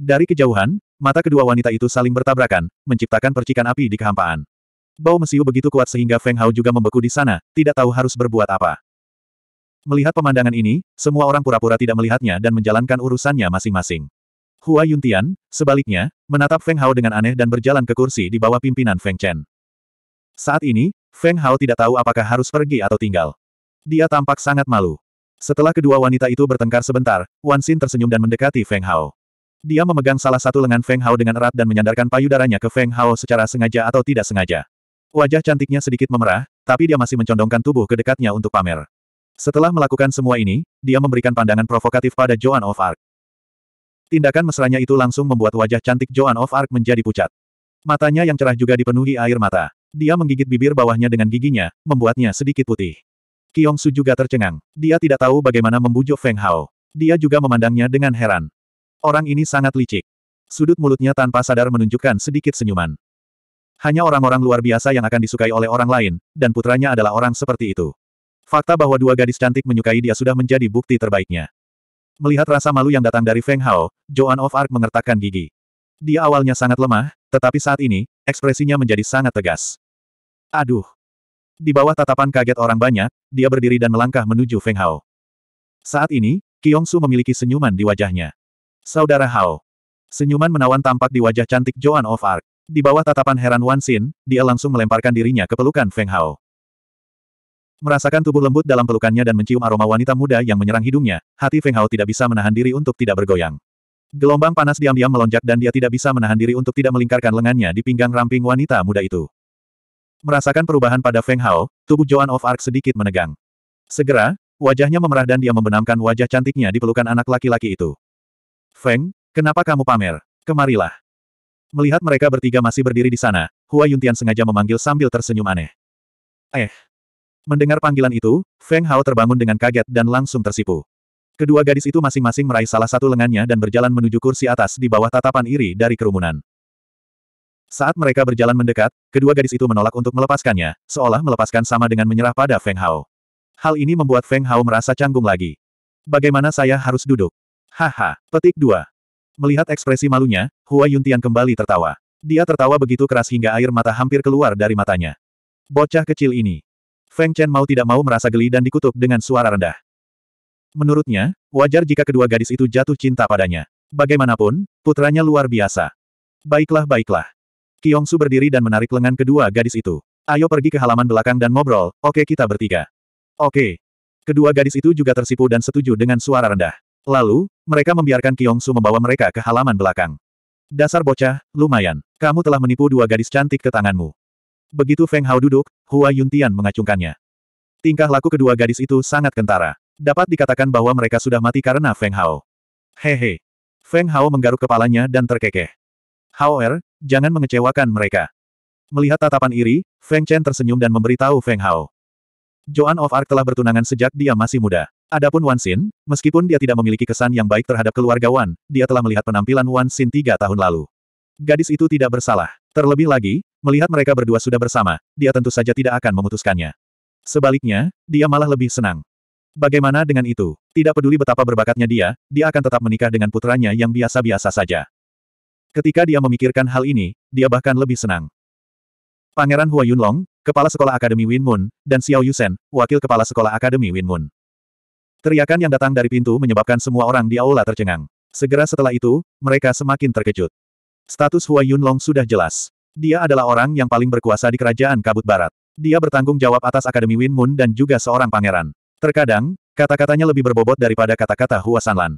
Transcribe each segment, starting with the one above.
Dari kejauhan, mata kedua wanita itu saling bertabrakan, menciptakan percikan api di kehampaan. Bau mesiu begitu kuat sehingga Feng Hao juga membeku di sana, tidak tahu harus berbuat apa. Melihat pemandangan ini, semua orang pura-pura tidak melihatnya dan menjalankan urusannya masing-masing. Hua Yuntian, sebaliknya, menatap Feng Hao dengan aneh dan berjalan ke kursi di bawah pimpinan Feng Chen. Saat ini, Feng Hao tidak tahu apakah harus pergi atau tinggal. Dia tampak sangat malu. Setelah kedua wanita itu bertengkar sebentar, Wan Xin tersenyum dan mendekati Feng Hao. Dia memegang salah satu lengan Feng Hao dengan erat dan menyandarkan payudaranya ke Feng Hao secara sengaja atau tidak sengaja. Wajah cantiknya sedikit memerah, tapi dia masih mencondongkan tubuh ke dekatnya untuk pamer. Setelah melakukan semua ini, dia memberikan pandangan provokatif pada Joan of Arc. Tindakan mesranya itu langsung membuat wajah cantik Joan of Arc menjadi pucat. Matanya yang cerah juga dipenuhi air mata. Dia menggigit bibir bawahnya dengan giginya, membuatnya sedikit putih. Kyong Su juga tercengang. Dia tidak tahu bagaimana membujuk Feng Hao. Dia juga memandangnya dengan heran. Orang ini sangat licik. Sudut mulutnya tanpa sadar menunjukkan sedikit senyuman. Hanya orang-orang luar biasa yang akan disukai oleh orang lain, dan putranya adalah orang seperti itu. Fakta bahwa dua gadis cantik menyukai dia sudah menjadi bukti terbaiknya. Melihat rasa malu yang datang dari Feng Hao, Joan of Arc mengertakkan gigi. Dia awalnya sangat lemah, tetapi saat ini, ekspresinya menjadi sangat tegas. Aduh! Di bawah tatapan kaget orang banyak, dia berdiri dan melangkah menuju Feng Hao. Saat ini, Kyong Su memiliki senyuman di wajahnya. Saudara Hao. Senyuman menawan tampak di wajah cantik Joan of Arc. Di bawah tatapan heran Wan Xin, dia langsung melemparkan dirinya ke pelukan Feng Hao. Merasakan tubuh lembut dalam pelukannya dan mencium aroma wanita muda yang menyerang hidungnya, hati Feng Hao tidak bisa menahan diri untuk tidak bergoyang. Gelombang panas diam-diam melonjak dan dia tidak bisa menahan diri untuk tidak melingkarkan lengannya di pinggang ramping wanita muda itu. Merasakan perubahan pada Feng Hao, tubuh Joan of Arc sedikit menegang. Segera, wajahnya memerah dan dia membenamkan wajah cantiknya di pelukan anak laki-laki itu. Feng, kenapa kamu pamer? Kemarilah. Melihat mereka bertiga masih berdiri di sana, Hua Yuntian sengaja memanggil sambil tersenyum aneh. Eh. Mendengar panggilan itu, Feng Hao terbangun dengan kaget dan langsung tersipu. Kedua gadis itu masing-masing meraih salah satu lengannya dan berjalan menuju kursi atas di bawah tatapan iri dari kerumunan. Saat mereka berjalan mendekat, kedua gadis itu menolak untuk melepaskannya, seolah melepaskan sama dengan menyerah pada Feng Hao. Hal ini membuat Feng Hao merasa canggung lagi. Bagaimana saya harus duduk? Haha, petik dua. Melihat ekspresi malunya, Hua Yuntian kembali tertawa. Dia tertawa begitu keras hingga air mata hampir keluar dari matanya. Bocah kecil ini. Feng Chen mau tidak mau merasa geli dan dikutuk dengan suara rendah. Menurutnya, wajar jika kedua gadis itu jatuh cinta padanya. Bagaimanapun, putranya luar biasa. Baiklah baiklah. Su berdiri dan menarik lengan kedua gadis itu. Ayo pergi ke halaman belakang dan ngobrol, oke kita bertiga. Oke. Kedua gadis itu juga tersipu dan setuju dengan suara rendah. Lalu, mereka membiarkan Kyong Su membawa mereka ke halaman belakang. Dasar bocah, lumayan. Kamu telah menipu dua gadis cantik ke tanganmu. Begitu Feng Hao duduk, Hua Yuntian mengacungkannya. Tingkah laku kedua gadis itu sangat kentara. Dapat dikatakan bahwa mereka sudah mati karena Feng Hao. Hehe. Feng Hao menggaruk kepalanya dan terkekeh. Hao Er, jangan mengecewakan mereka. Melihat tatapan iri, Feng Chen tersenyum dan memberitahu Feng Hao. Joan of Arc telah bertunangan sejak dia masih muda. Adapun Wan Xin, meskipun dia tidak memiliki kesan yang baik terhadap keluarga Wan, dia telah melihat penampilan Wan Xin tiga tahun lalu. Gadis itu tidak bersalah. Terlebih lagi, melihat mereka berdua sudah bersama, dia tentu saja tidak akan memutuskannya. Sebaliknya, dia malah lebih senang. Bagaimana dengan itu? Tidak peduli betapa berbakatnya dia, dia akan tetap menikah dengan putranya yang biasa-biasa saja. Ketika dia memikirkan hal ini, dia bahkan lebih senang. Pangeran Hua Yunlong, Kepala Sekolah Akademi Win Moon, dan Xiao Yusen, Wakil Kepala Sekolah Akademi Win Moon. Teriakan yang datang dari pintu menyebabkan semua orang di aula tercengang. Segera setelah itu, mereka semakin terkejut. Status Hua Yunlong sudah jelas. Dia adalah orang yang paling berkuasa di kerajaan Kabut Barat. Dia bertanggung jawab atas Akademi Win Moon dan juga seorang pangeran. Terkadang, kata-katanya lebih berbobot daripada kata-kata Hua Sanlan.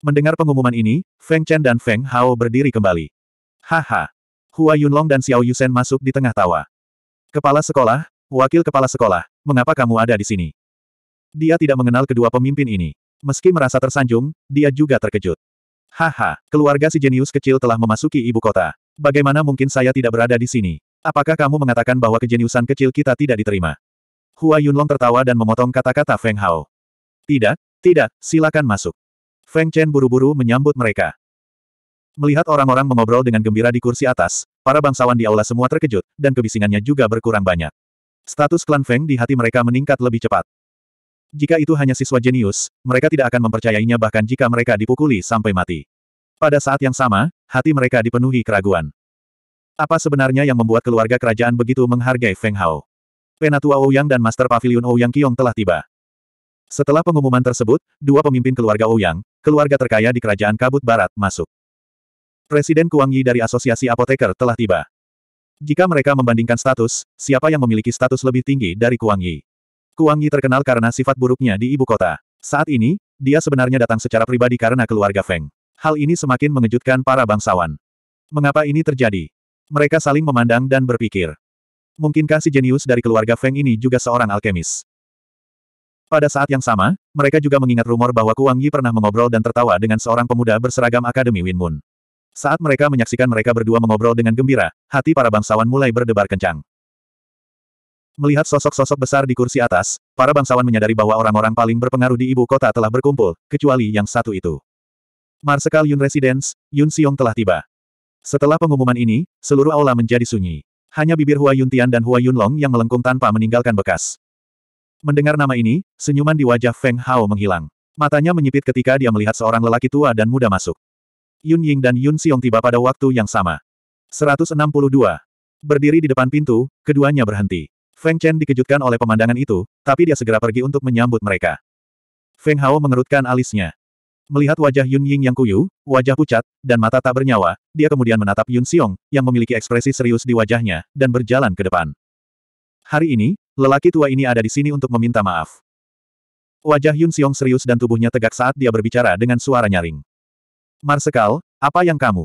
Mendengar pengumuman ini, Feng Chen dan Feng Hao berdiri kembali. Haha. Hua Yunlong dan Xiao Yusen masuk di tengah tawa. Kepala sekolah, wakil kepala sekolah, mengapa kamu ada di sini? Dia tidak mengenal kedua pemimpin ini. Meski merasa tersanjung, dia juga terkejut. Haha, keluarga si jenius kecil telah memasuki ibu kota. Bagaimana mungkin saya tidak berada di sini? Apakah kamu mengatakan bahwa kejeniusan kecil kita tidak diterima? Hua Yunlong tertawa dan memotong kata-kata Feng Hao. Tidak, tidak, silakan masuk. Feng Chen buru-buru menyambut mereka. Melihat orang-orang mengobrol dengan gembira di kursi atas, para bangsawan di aula semua terkejut, dan kebisingannya juga berkurang banyak. Status klan Feng di hati mereka meningkat lebih cepat. Jika itu hanya siswa jenius, mereka tidak akan mempercayainya bahkan jika mereka dipukuli sampai mati. Pada saat yang sama, hati mereka dipenuhi keraguan. Apa sebenarnya yang membuat keluarga kerajaan begitu menghargai Feng Hao? Penatua Ouyang dan Master Pavilion Ouyang Qiong telah tiba. Setelah pengumuman tersebut, dua pemimpin keluarga Ouyang, keluarga terkaya di kerajaan Kabut Barat, masuk. Presiden Kuang Yi dari Asosiasi Apoteker telah tiba. Jika mereka membandingkan status, siapa yang memiliki status lebih tinggi dari Kuang Yi? Kuang Yi terkenal karena sifat buruknya di ibu kota. Saat ini, dia sebenarnya datang secara pribadi karena keluarga Feng. Hal ini semakin mengejutkan para bangsawan. Mengapa ini terjadi? Mereka saling memandang dan berpikir. Mungkinkah si jenius dari keluarga Feng ini juga seorang alkemis? Pada saat yang sama, mereka juga mengingat rumor bahwa Kuang Yi pernah mengobrol dan tertawa dengan seorang pemuda berseragam Akademi Win saat mereka menyaksikan mereka berdua mengobrol dengan gembira, hati para bangsawan mulai berdebar kencang. Melihat sosok-sosok besar di kursi atas, para bangsawan menyadari bahwa orang-orang paling berpengaruh di ibu kota telah berkumpul, kecuali yang satu itu. Marsekal Yun Residence, Yun Siong telah tiba. Setelah pengumuman ini, seluruh aula menjadi sunyi. Hanya bibir Hua Yun Tian dan Hua Yun Long yang melengkung tanpa meninggalkan bekas. Mendengar nama ini, senyuman di wajah Feng Hao menghilang. Matanya menyipit ketika dia melihat seorang lelaki tua dan muda masuk. Yun Ying dan Yun Xiong tiba pada waktu yang sama. 162. Berdiri di depan pintu, keduanya berhenti. Feng Chen dikejutkan oleh pemandangan itu, tapi dia segera pergi untuk menyambut mereka. Feng Hao mengerutkan alisnya. Melihat wajah Yun Ying yang kuyu, wajah pucat, dan mata tak bernyawa, dia kemudian menatap Yun Xiong, yang memiliki ekspresi serius di wajahnya, dan berjalan ke depan. Hari ini, lelaki tua ini ada di sini untuk meminta maaf. Wajah Yun Xiong serius dan tubuhnya tegak saat dia berbicara dengan suara nyaring. Marsekal, apa yang kamu?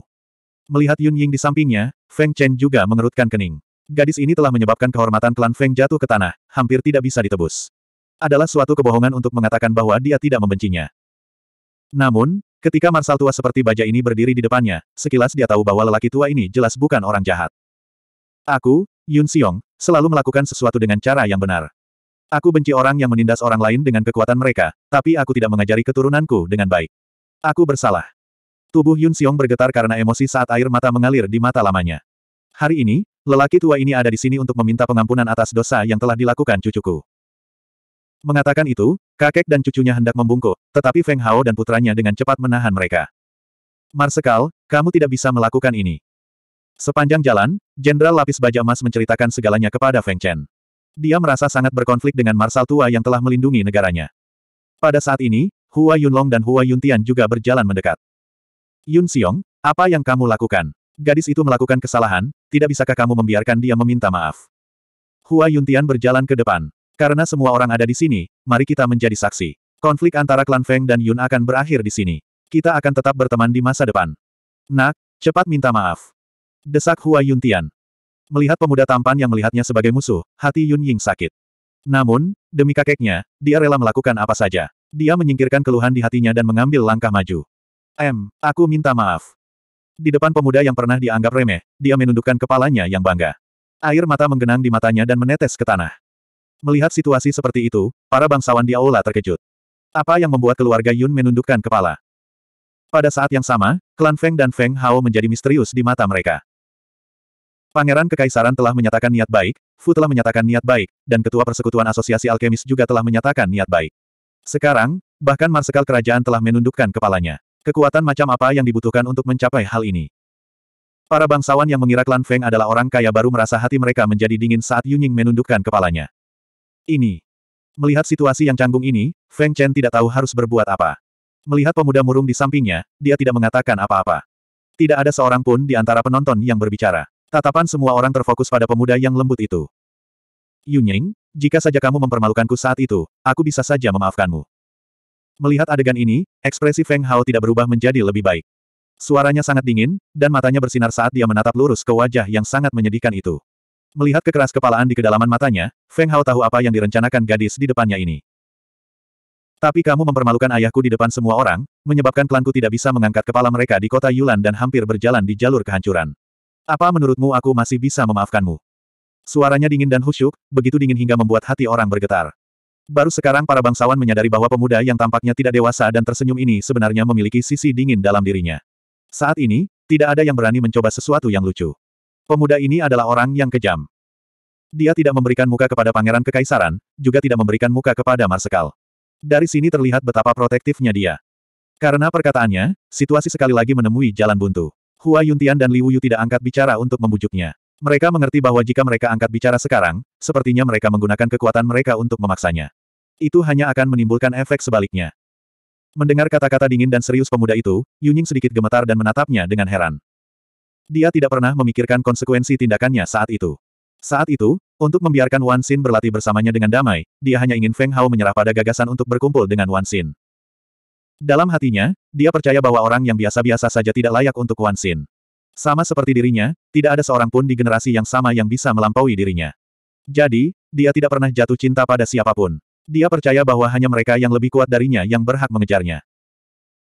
Melihat Yun Ying di sampingnya, Feng Chen juga mengerutkan kening. Gadis ini telah menyebabkan kehormatan klan Feng jatuh ke tanah, hampir tidak bisa ditebus. Adalah suatu kebohongan untuk mengatakan bahwa dia tidak membencinya. Namun, ketika Marsal tua seperti baja ini berdiri di depannya, sekilas dia tahu bahwa lelaki tua ini jelas bukan orang jahat. Aku, Yun Xiong, selalu melakukan sesuatu dengan cara yang benar. Aku benci orang yang menindas orang lain dengan kekuatan mereka, tapi aku tidak mengajari keturunanku dengan baik. Aku bersalah. Tubuh Yun Xiong bergetar karena emosi saat air mata mengalir di mata lamanya. Hari ini, lelaki tua ini ada di sini untuk meminta pengampunan atas dosa yang telah dilakukan cucuku. Mengatakan itu, kakek dan cucunya hendak membungkuk, tetapi Feng Hao dan putranya dengan cepat menahan mereka. Marsekal, kamu tidak bisa melakukan ini. Sepanjang jalan, Jenderal Lapis Baja Emas menceritakan segalanya kepada Feng Chen. Dia merasa sangat berkonflik dengan Marsal Tua yang telah melindungi negaranya. Pada saat ini, Hua Yunlong dan Hua Yuntian juga berjalan mendekat. Yun Xiong, apa yang kamu lakukan? Gadis itu melakukan kesalahan, tidak bisakah kamu membiarkan dia meminta maaf? Hua Yuntian berjalan ke depan. Karena semua orang ada di sini, mari kita menjadi saksi. Konflik antara klan Feng dan Yun akan berakhir di sini. Kita akan tetap berteman di masa depan. Nak, cepat minta maaf. Desak Hua Yuntian. Melihat pemuda tampan yang melihatnya sebagai musuh, hati Yun Ying sakit. Namun, demi kakeknya, dia rela melakukan apa saja. Dia menyingkirkan keluhan di hatinya dan mengambil langkah maju. M, aku minta maaf. Di depan pemuda yang pernah dianggap remeh, dia menundukkan kepalanya yang bangga. Air mata menggenang di matanya dan menetes ke tanah. Melihat situasi seperti itu, para bangsawan di aula terkejut. Apa yang membuat keluarga Yun menundukkan kepala? Pada saat yang sama, klan Feng dan Feng Hao menjadi misterius di mata mereka. Pangeran Kekaisaran telah menyatakan niat baik, Fu telah menyatakan niat baik, dan Ketua Persekutuan Asosiasi Alkemis juga telah menyatakan niat baik. Sekarang, bahkan Marsekal Kerajaan telah menundukkan kepalanya. Kekuatan macam apa yang dibutuhkan untuk mencapai hal ini? Para bangsawan yang mengira klan Feng adalah orang kaya baru merasa hati mereka menjadi dingin saat Yunying menundukkan kepalanya. Ini. Melihat situasi yang canggung ini, Feng Chen tidak tahu harus berbuat apa. Melihat pemuda murung di sampingnya, dia tidak mengatakan apa-apa. Tidak ada seorang pun di antara penonton yang berbicara. Tatapan semua orang terfokus pada pemuda yang lembut itu. Yunying, jika saja kamu mempermalukanku saat itu, aku bisa saja memaafkanmu. Melihat adegan ini, ekspresi Feng Hao tidak berubah menjadi lebih baik. Suaranya sangat dingin, dan matanya bersinar saat dia menatap lurus ke wajah yang sangat menyedihkan itu. Melihat kekeras kepalaan di kedalaman matanya, Feng Hao tahu apa yang direncanakan gadis di depannya ini. Tapi kamu mempermalukan ayahku di depan semua orang, menyebabkan klanku tidak bisa mengangkat kepala mereka di kota Yulan dan hampir berjalan di jalur kehancuran. Apa menurutmu aku masih bisa memaafkanmu? Suaranya dingin dan husyuk, begitu dingin hingga membuat hati orang bergetar. Baru sekarang para bangsawan menyadari bahwa pemuda yang tampaknya tidak dewasa dan tersenyum ini sebenarnya memiliki sisi dingin dalam dirinya. Saat ini, tidak ada yang berani mencoba sesuatu yang lucu. Pemuda ini adalah orang yang kejam. Dia tidak memberikan muka kepada pangeran kekaisaran, juga tidak memberikan muka kepada marsekal. Dari sini terlihat betapa protektifnya dia. Karena perkataannya, situasi sekali lagi menemui jalan buntu. Hua Yuntian dan Liu Yu tidak angkat bicara untuk membujuknya. Mereka mengerti bahwa jika mereka angkat bicara sekarang, sepertinya mereka menggunakan kekuatan mereka untuk memaksanya. Itu hanya akan menimbulkan efek sebaliknya. Mendengar kata-kata dingin dan serius pemuda itu, Yunying sedikit gemetar dan menatapnya dengan heran. Dia tidak pernah memikirkan konsekuensi tindakannya saat itu. Saat itu, untuk membiarkan Wan Xin berlatih bersamanya dengan damai, dia hanya ingin Feng Hao menyerah pada gagasan untuk berkumpul dengan Wan Xin. Dalam hatinya, dia percaya bahwa orang yang biasa-biasa saja tidak layak untuk Wan Xin. Sama seperti dirinya, tidak ada seorang pun di generasi yang sama yang bisa melampaui dirinya. Jadi, dia tidak pernah jatuh cinta pada siapapun. Dia percaya bahwa hanya mereka yang lebih kuat darinya yang berhak mengejarnya.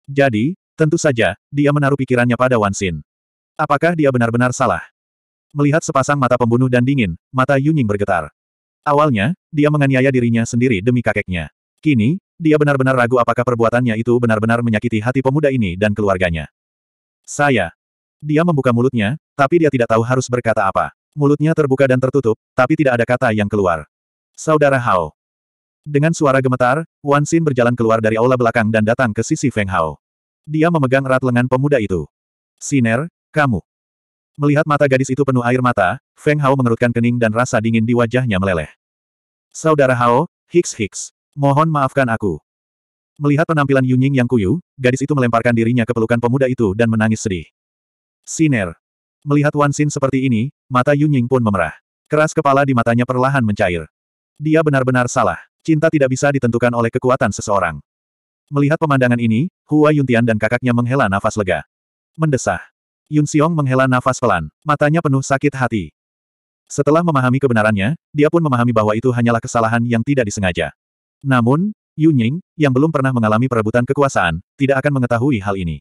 Jadi, tentu saja, dia menaruh pikirannya pada Wansin. Apakah dia benar-benar salah? Melihat sepasang mata pembunuh dan dingin, mata Yunying bergetar. Awalnya, dia menganiaya dirinya sendiri demi kakeknya. Kini, dia benar-benar ragu apakah perbuatannya itu benar-benar menyakiti hati pemuda ini dan keluarganya. Saya. Dia membuka mulutnya, tapi dia tidak tahu harus berkata apa. Mulutnya terbuka dan tertutup, tapi tidak ada kata yang keluar. Saudara Hao. Dengan suara gemetar, Wan Xin berjalan keluar dari aula belakang dan datang ke sisi Feng Hao. Dia memegang erat lengan pemuda itu. Siner, kamu. Melihat mata gadis itu penuh air mata, Feng Hao mengerutkan kening dan rasa dingin di wajahnya meleleh. Saudara Hao, Hicks Hicks, mohon maafkan aku. Melihat penampilan Yunying yang kuyu, gadis itu melemparkan dirinya ke pelukan pemuda itu dan menangis sedih. Siner. Melihat Wan Xin seperti ini, mata Yunying pun memerah. Keras kepala di matanya perlahan mencair. Dia benar-benar salah. Cinta tidak bisa ditentukan oleh kekuatan seseorang. Melihat pemandangan ini, Hua Yuntian dan kakaknya menghela nafas lega. Mendesah. Yun Xiong menghela nafas pelan, matanya penuh sakit hati. Setelah memahami kebenarannya, dia pun memahami bahwa itu hanyalah kesalahan yang tidak disengaja. Namun, Yun Ying, yang belum pernah mengalami perebutan kekuasaan, tidak akan mengetahui hal ini.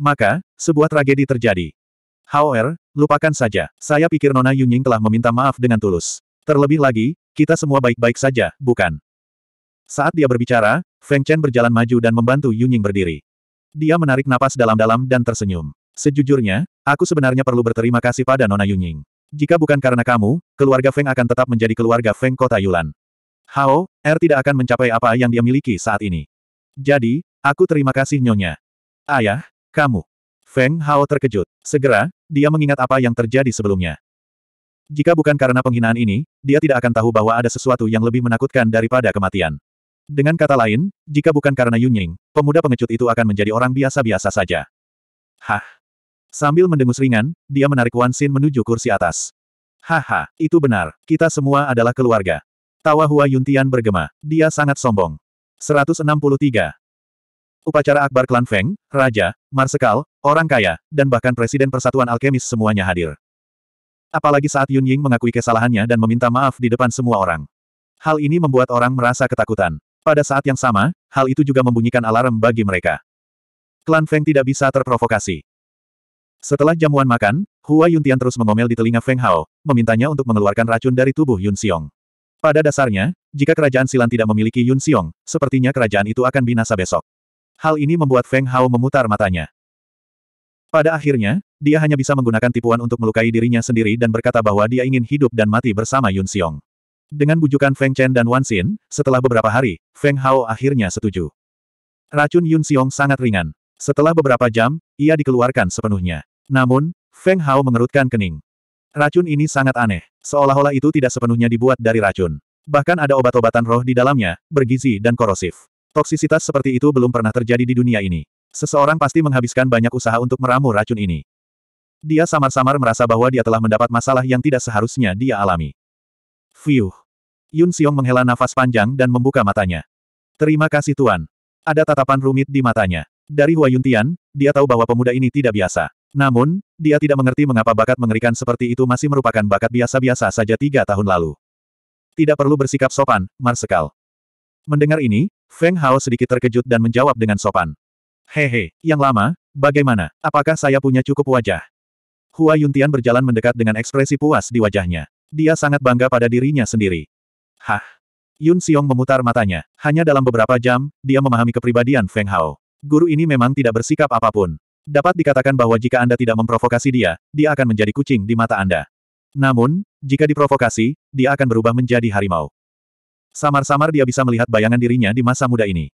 Maka, sebuah tragedi terjadi. However, lupakan saja. Saya pikir Nona Yunying telah meminta maaf dengan tulus. Terlebih lagi, kita semua baik-baik saja, bukan? Saat dia berbicara, Feng Chen berjalan maju dan membantu Yunying berdiri. Dia menarik napas dalam-dalam dan tersenyum. Sejujurnya, aku sebenarnya perlu berterima kasih pada Nona Yunying. Jika bukan karena kamu, keluarga Feng akan tetap menjadi keluarga Feng Kota Yulan. Hao, Er tidak akan mencapai apa yang dia miliki saat ini. Jadi, aku terima kasih Nyonya. Ayah, kamu. Feng Hao terkejut. Segera, dia mengingat apa yang terjadi sebelumnya. Jika bukan karena penghinaan ini, dia tidak akan tahu bahwa ada sesuatu yang lebih menakutkan daripada kematian. Dengan kata lain, jika bukan karena Yunying, pemuda pengecut itu akan menjadi orang biasa-biasa saja. Hah. Sambil mendengus ringan, dia menarik Wan Xin menuju kursi atas. Haha, itu benar, kita semua adalah keluarga. Tawa Hua Yuntian bergema, dia sangat sombong. 163. Upacara akbar klan Feng, Raja, Marsekal, orang kaya, dan bahkan Presiden Persatuan Alkemis semuanya hadir. Apalagi saat Yunying mengakui kesalahannya dan meminta maaf di depan semua orang. Hal ini membuat orang merasa ketakutan. Pada saat yang sama, hal itu juga membunyikan alarm bagi mereka. Klan Feng tidak bisa terprovokasi. Setelah jamuan makan, Hua Yuntian terus mengomel di telinga Feng Hao, memintanya untuk mengeluarkan racun dari tubuh Yun Xiong. Pada dasarnya, jika kerajaan Silan tidak memiliki Yun Xiong, sepertinya kerajaan itu akan binasa besok. Hal ini membuat Feng Hao memutar matanya. Pada akhirnya, dia hanya bisa menggunakan tipuan untuk melukai dirinya sendiri dan berkata bahwa dia ingin hidup dan mati bersama Yun Xiong. Dengan bujukan Feng Chen dan Wan Xin, setelah beberapa hari, Feng Hao akhirnya setuju. Racun Yun Xiong sangat ringan. Setelah beberapa jam, ia dikeluarkan sepenuhnya. Namun, Feng Hao mengerutkan kening. Racun ini sangat aneh, seolah-olah itu tidak sepenuhnya dibuat dari racun. Bahkan ada obat-obatan roh di dalamnya, bergizi dan korosif. Toksisitas seperti itu belum pernah terjadi di dunia ini. Seseorang pasti menghabiskan banyak usaha untuk meramu racun ini. Dia samar-samar merasa bahwa dia telah mendapat masalah yang tidak seharusnya dia alami. Fiuh. Yun Xiong menghela nafas panjang dan membuka matanya. Terima kasih Tuan. Ada tatapan rumit di matanya. Dari Hua Yuntian, dia tahu bahwa pemuda ini tidak biasa. Namun, dia tidak mengerti mengapa bakat mengerikan seperti itu masih merupakan bakat biasa-biasa saja tiga tahun lalu. Tidak perlu bersikap sopan, Marsekal. Mendengar ini, Feng Hao sedikit terkejut dan menjawab dengan sopan. Hehe, yang lama, bagaimana? Apakah saya punya cukup wajah? Hua Yuntian berjalan mendekat dengan ekspresi puas di wajahnya. Dia sangat bangga pada dirinya sendiri. Hah? Yun Xiong memutar matanya. Hanya dalam beberapa jam, dia memahami kepribadian Feng Hao. Guru ini memang tidak bersikap apapun. Dapat dikatakan bahwa jika Anda tidak memprovokasi dia, dia akan menjadi kucing di mata Anda. Namun, jika diprovokasi, dia akan berubah menjadi harimau. Samar-samar dia bisa melihat bayangan dirinya di masa muda ini.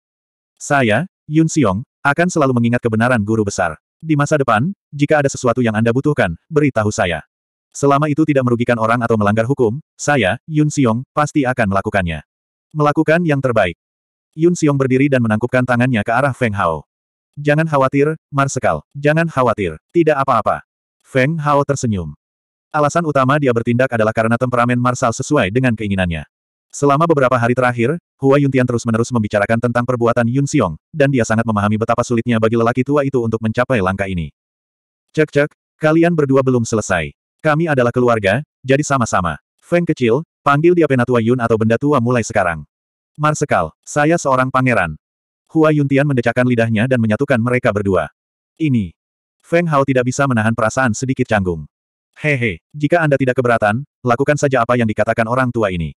Saya, Yun Xiong, akan selalu mengingat kebenaran guru besar. Di masa depan, jika ada sesuatu yang Anda butuhkan, beritahu saya. Selama itu tidak merugikan orang atau melanggar hukum, saya, Yun Xiong, pasti akan melakukannya. Melakukan yang terbaik. Yun Xiong berdiri dan menangkupkan tangannya ke arah Feng Hao. Jangan khawatir, Marsekal. Jangan khawatir. Tidak apa-apa. Feng Hao tersenyum. Alasan utama dia bertindak adalah karena temperamen Marsal sesuai dengan keinginannya. Selama beberapa hari terakhir, Hua Yuntian terus-menerus membicarakan tentang perbuatan Yun Xiong, dan dia sangat memahami betapa sulitnya bagi lelaki tua itu untuk mencapai langkah ini. Cek-cek, kalian berdua belum selesai. Kami adalah keluarga, jadi sama-sama. Feng kecil, panggil dia Penatua Yun atau benda tua mulai sekarang. Marsekal, saya seorang pangeran. Hua Yuntian mendecakkan lidahnya dan menyatukan mereka berdua. Ini. Feng Hao tidak bisa menahan perasaan sedikit canggung. Hehe, jika Anda tidak keberatan, lakukan saja apa yang dikatakan orang tua ini.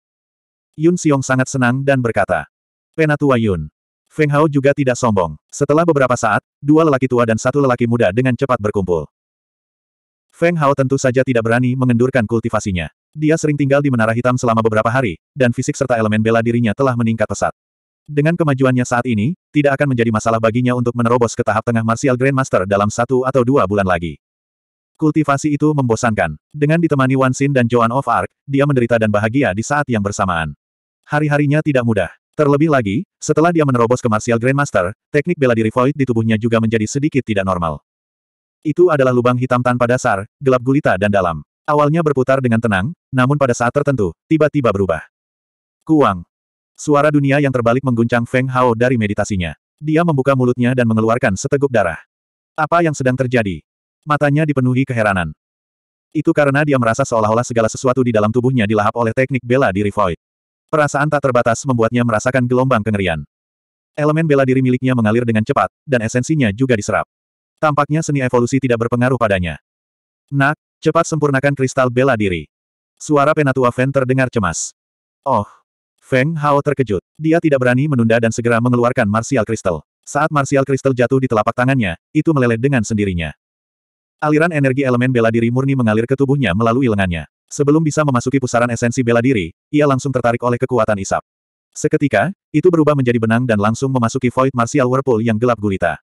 Yun Xiong sangat senang dan berkata. Penatua Yun. Feng Hao juga tidak sombong. Setelah beberapa saat, dua lelaki tua dan satu lelaki muda dengan cepat berkumpul. Feng Hao tentu saja tidak berani mengendurkan kultivasinya. Dia sering tinggal di Menara Hitam selama beberapa hari, dan fisik serta elemen bela dirinya telah meningkat pesat. Dengan kemajuannya saat ini, tidak akan menjadi masalah baginya untuk menerobos ke tahap tengah Martial Grandmaster dalam satu atau dua bulan lagi. Kultivasi itu membosankan. Dengan ditemani Wan Xin dan Joan of Arc, dia menderita dan bahagia di saat yang bersamaan. Hari-harinya tidak mudah. Terlebih lagi, setelah dia menerobos ke Martial Grandmaster, teknik bela diri Void di tubuhnya juga menjadi sedikit tidak normal. Itu adalah lubang hitam tanpa dasar, gelap gulita dan dalam. Awalnya berputar dengan tenang, namun pada saat tertentu, tiba-tiba berubah. Kuang. Suara dunia yang terbalik mengguncang Feng Hao dari meditasinya. Dia membuka mulutnya dan mengeluarkan seteguk darah. Apa yang sedang terjadi? Matanya dipenuhi keheranan. Itu karena dia merasa seolah-olah segala sesuatu di dalam tubuhnya dilahap oleh teknik bela diri Void. Perasaan tak terbatas membuatnya merasakan gelombang kengerian. Elemen bela diri miliknya mengalir dengan cepat, dan esensinya juga diserap. Tampaknya seni evolusi tidak berpengaruh padanya. Nak, cepat sempurnakan kristal bela diri. Suara penatua Feng terdengar cemas. Oh! Feng Hao terkejut. Dia tidak berani menunda dan segera mengeluarkan martial kristal. Saat martial kristal jatuh di telapak tangannya, itu meleleh dengan sendirinya. Aliran energi elemen bela diri murni mengalir ke tubuhnya melalui lengannya. Sebelum bisa memasuki pusaran esensi bela diri, ia langsung tertarik oleh kekuatan isap. Seketika, itu berubah menjadi benang dan langsung memasuki void martial whirlpool yang gelap gulita.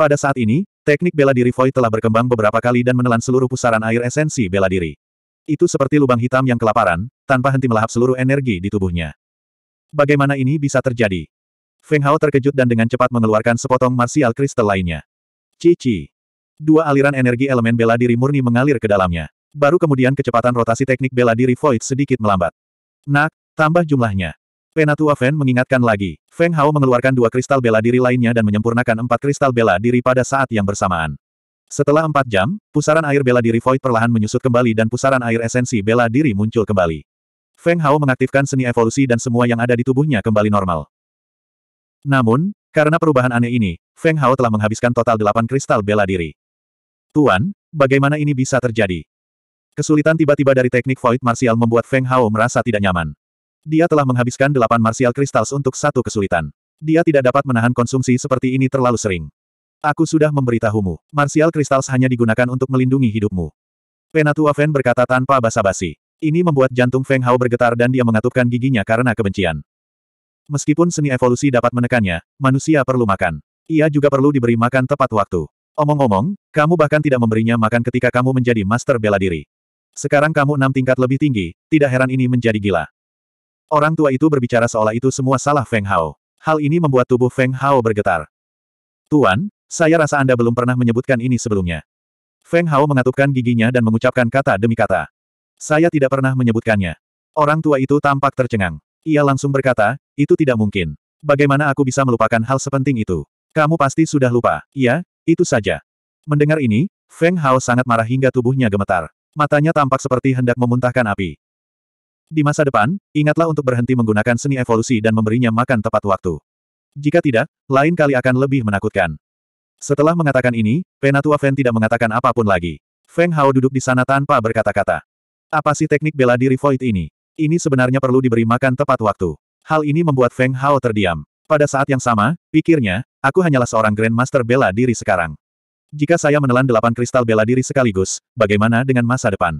Pada saat ini, teknik bela diri Void telah berkembang beberapa kali dan menelan seluruh pusaran air esensi bela diri. Itu seperti lubang hitam yang kelaparan, tanpa henti melahap seluruh energi di tubuhnya. Bagaimana ini bisa terjadi? Feng Hao terkejut dan dengan cepat mengeluarkan sepotong martial kristal lainnya. Cici. Dua aliran energi elemen bela diri murni mengalir ke dalamnya. Baru kemudian kecepatan rotasi teknik bela diri Void sedikit melambat. Nak, tambah jumlahnya. Penatua Feng mengingatkan lagi. Feng Hao mengeluarkan dua kristal bela diri lainnya dan menyempurnakan empat kristal bela diri pada saat yang bersamaan. Setelah empat jam, pusaran air bela diri Void perlahan menyusut kembali dan pusaran air esensi bela diri muncul kembali. Feng Hao mengaktifkan seni evolusi dan semua yang ada di tubuhnya kembali normal. Namun, karena perubahan aneh ini, Feng Hao telah menghabiskan total delapan kristal bela diri. Tuan, bagaimana ini bisa terjadi? Kesulitan tiba-tiba dari teknik Void Martial membuat Feng Hao merasa tidak nyaman. Dia telah menghabiskan delapan martial crystals untuk satu kesulitan. Dia tidak dapat menahan konsumsi seperti ini terlalu sering. Aku sudah memberitahumu, martial crystals hanya digunakan untuk melindungi hidupmu. Penatua Fen berkata tanpa basa-basi. Ini membuat jantung Feng Hao bergetar dan dia mengatupkan giginya karena kebencian. Meskipun seni evolusi dapat menekannya, manusia perlu makan. Ia juga perlu diberi makan tepat waktu. Omong-omong, kamu bahkan tidak memberinya makan ketika kamu menjadi master bela diri. Sekarang kamu enam tingkat lebih tinggi, tidak heran ini menjadi gila. Orang tua itu berbicara seolah itu semua salah Feng Hao. Hal ini membuat tubuh Feng Hao bergetar. Tuan, saya rasa Anda belum pernah menyebutkan ini sebelumnya. Feng Hao mengatupkan giginya dan mengucapkan kata demi kata. Saya tidak pernah menyebutkannya. Orang tua itu tampak tercengang. Ia langsung berkata, itu tidak mungkin. Bagaimana aku bisa melupakan hal sepenting itu? Kamu pasti sudah lupa. Iya, itu saja. Mendengar ini, Feng Hao sangat marah hingga tubuhnya gemetar. Matanya tampak seperti hendak memuntahkan api. Di masa depan, ingatlah untuk berhenti menggunakan seni evolusi dan memberinya makan tepat waktu. Jika tidak, lain kali akan lebih menakutkan. Setelah mengatakan ini, Penatua Feng tidak mengatakan apapun lagi. Feng Hao duduk di sana tanpa berkata-kata. Apa sih teknik bela diri Void ini? Ini sebenarnya perlu diberi makan tepat waktu. Hal ini membuat Feng Hao terdiam. Pada saat yang sama, pikirnya, aku hanyalah seorang Grandmaster bela diri sekarang. Jika saya menelan delapan kristal bela diri sekaligus, bagaimana dengan masa depan?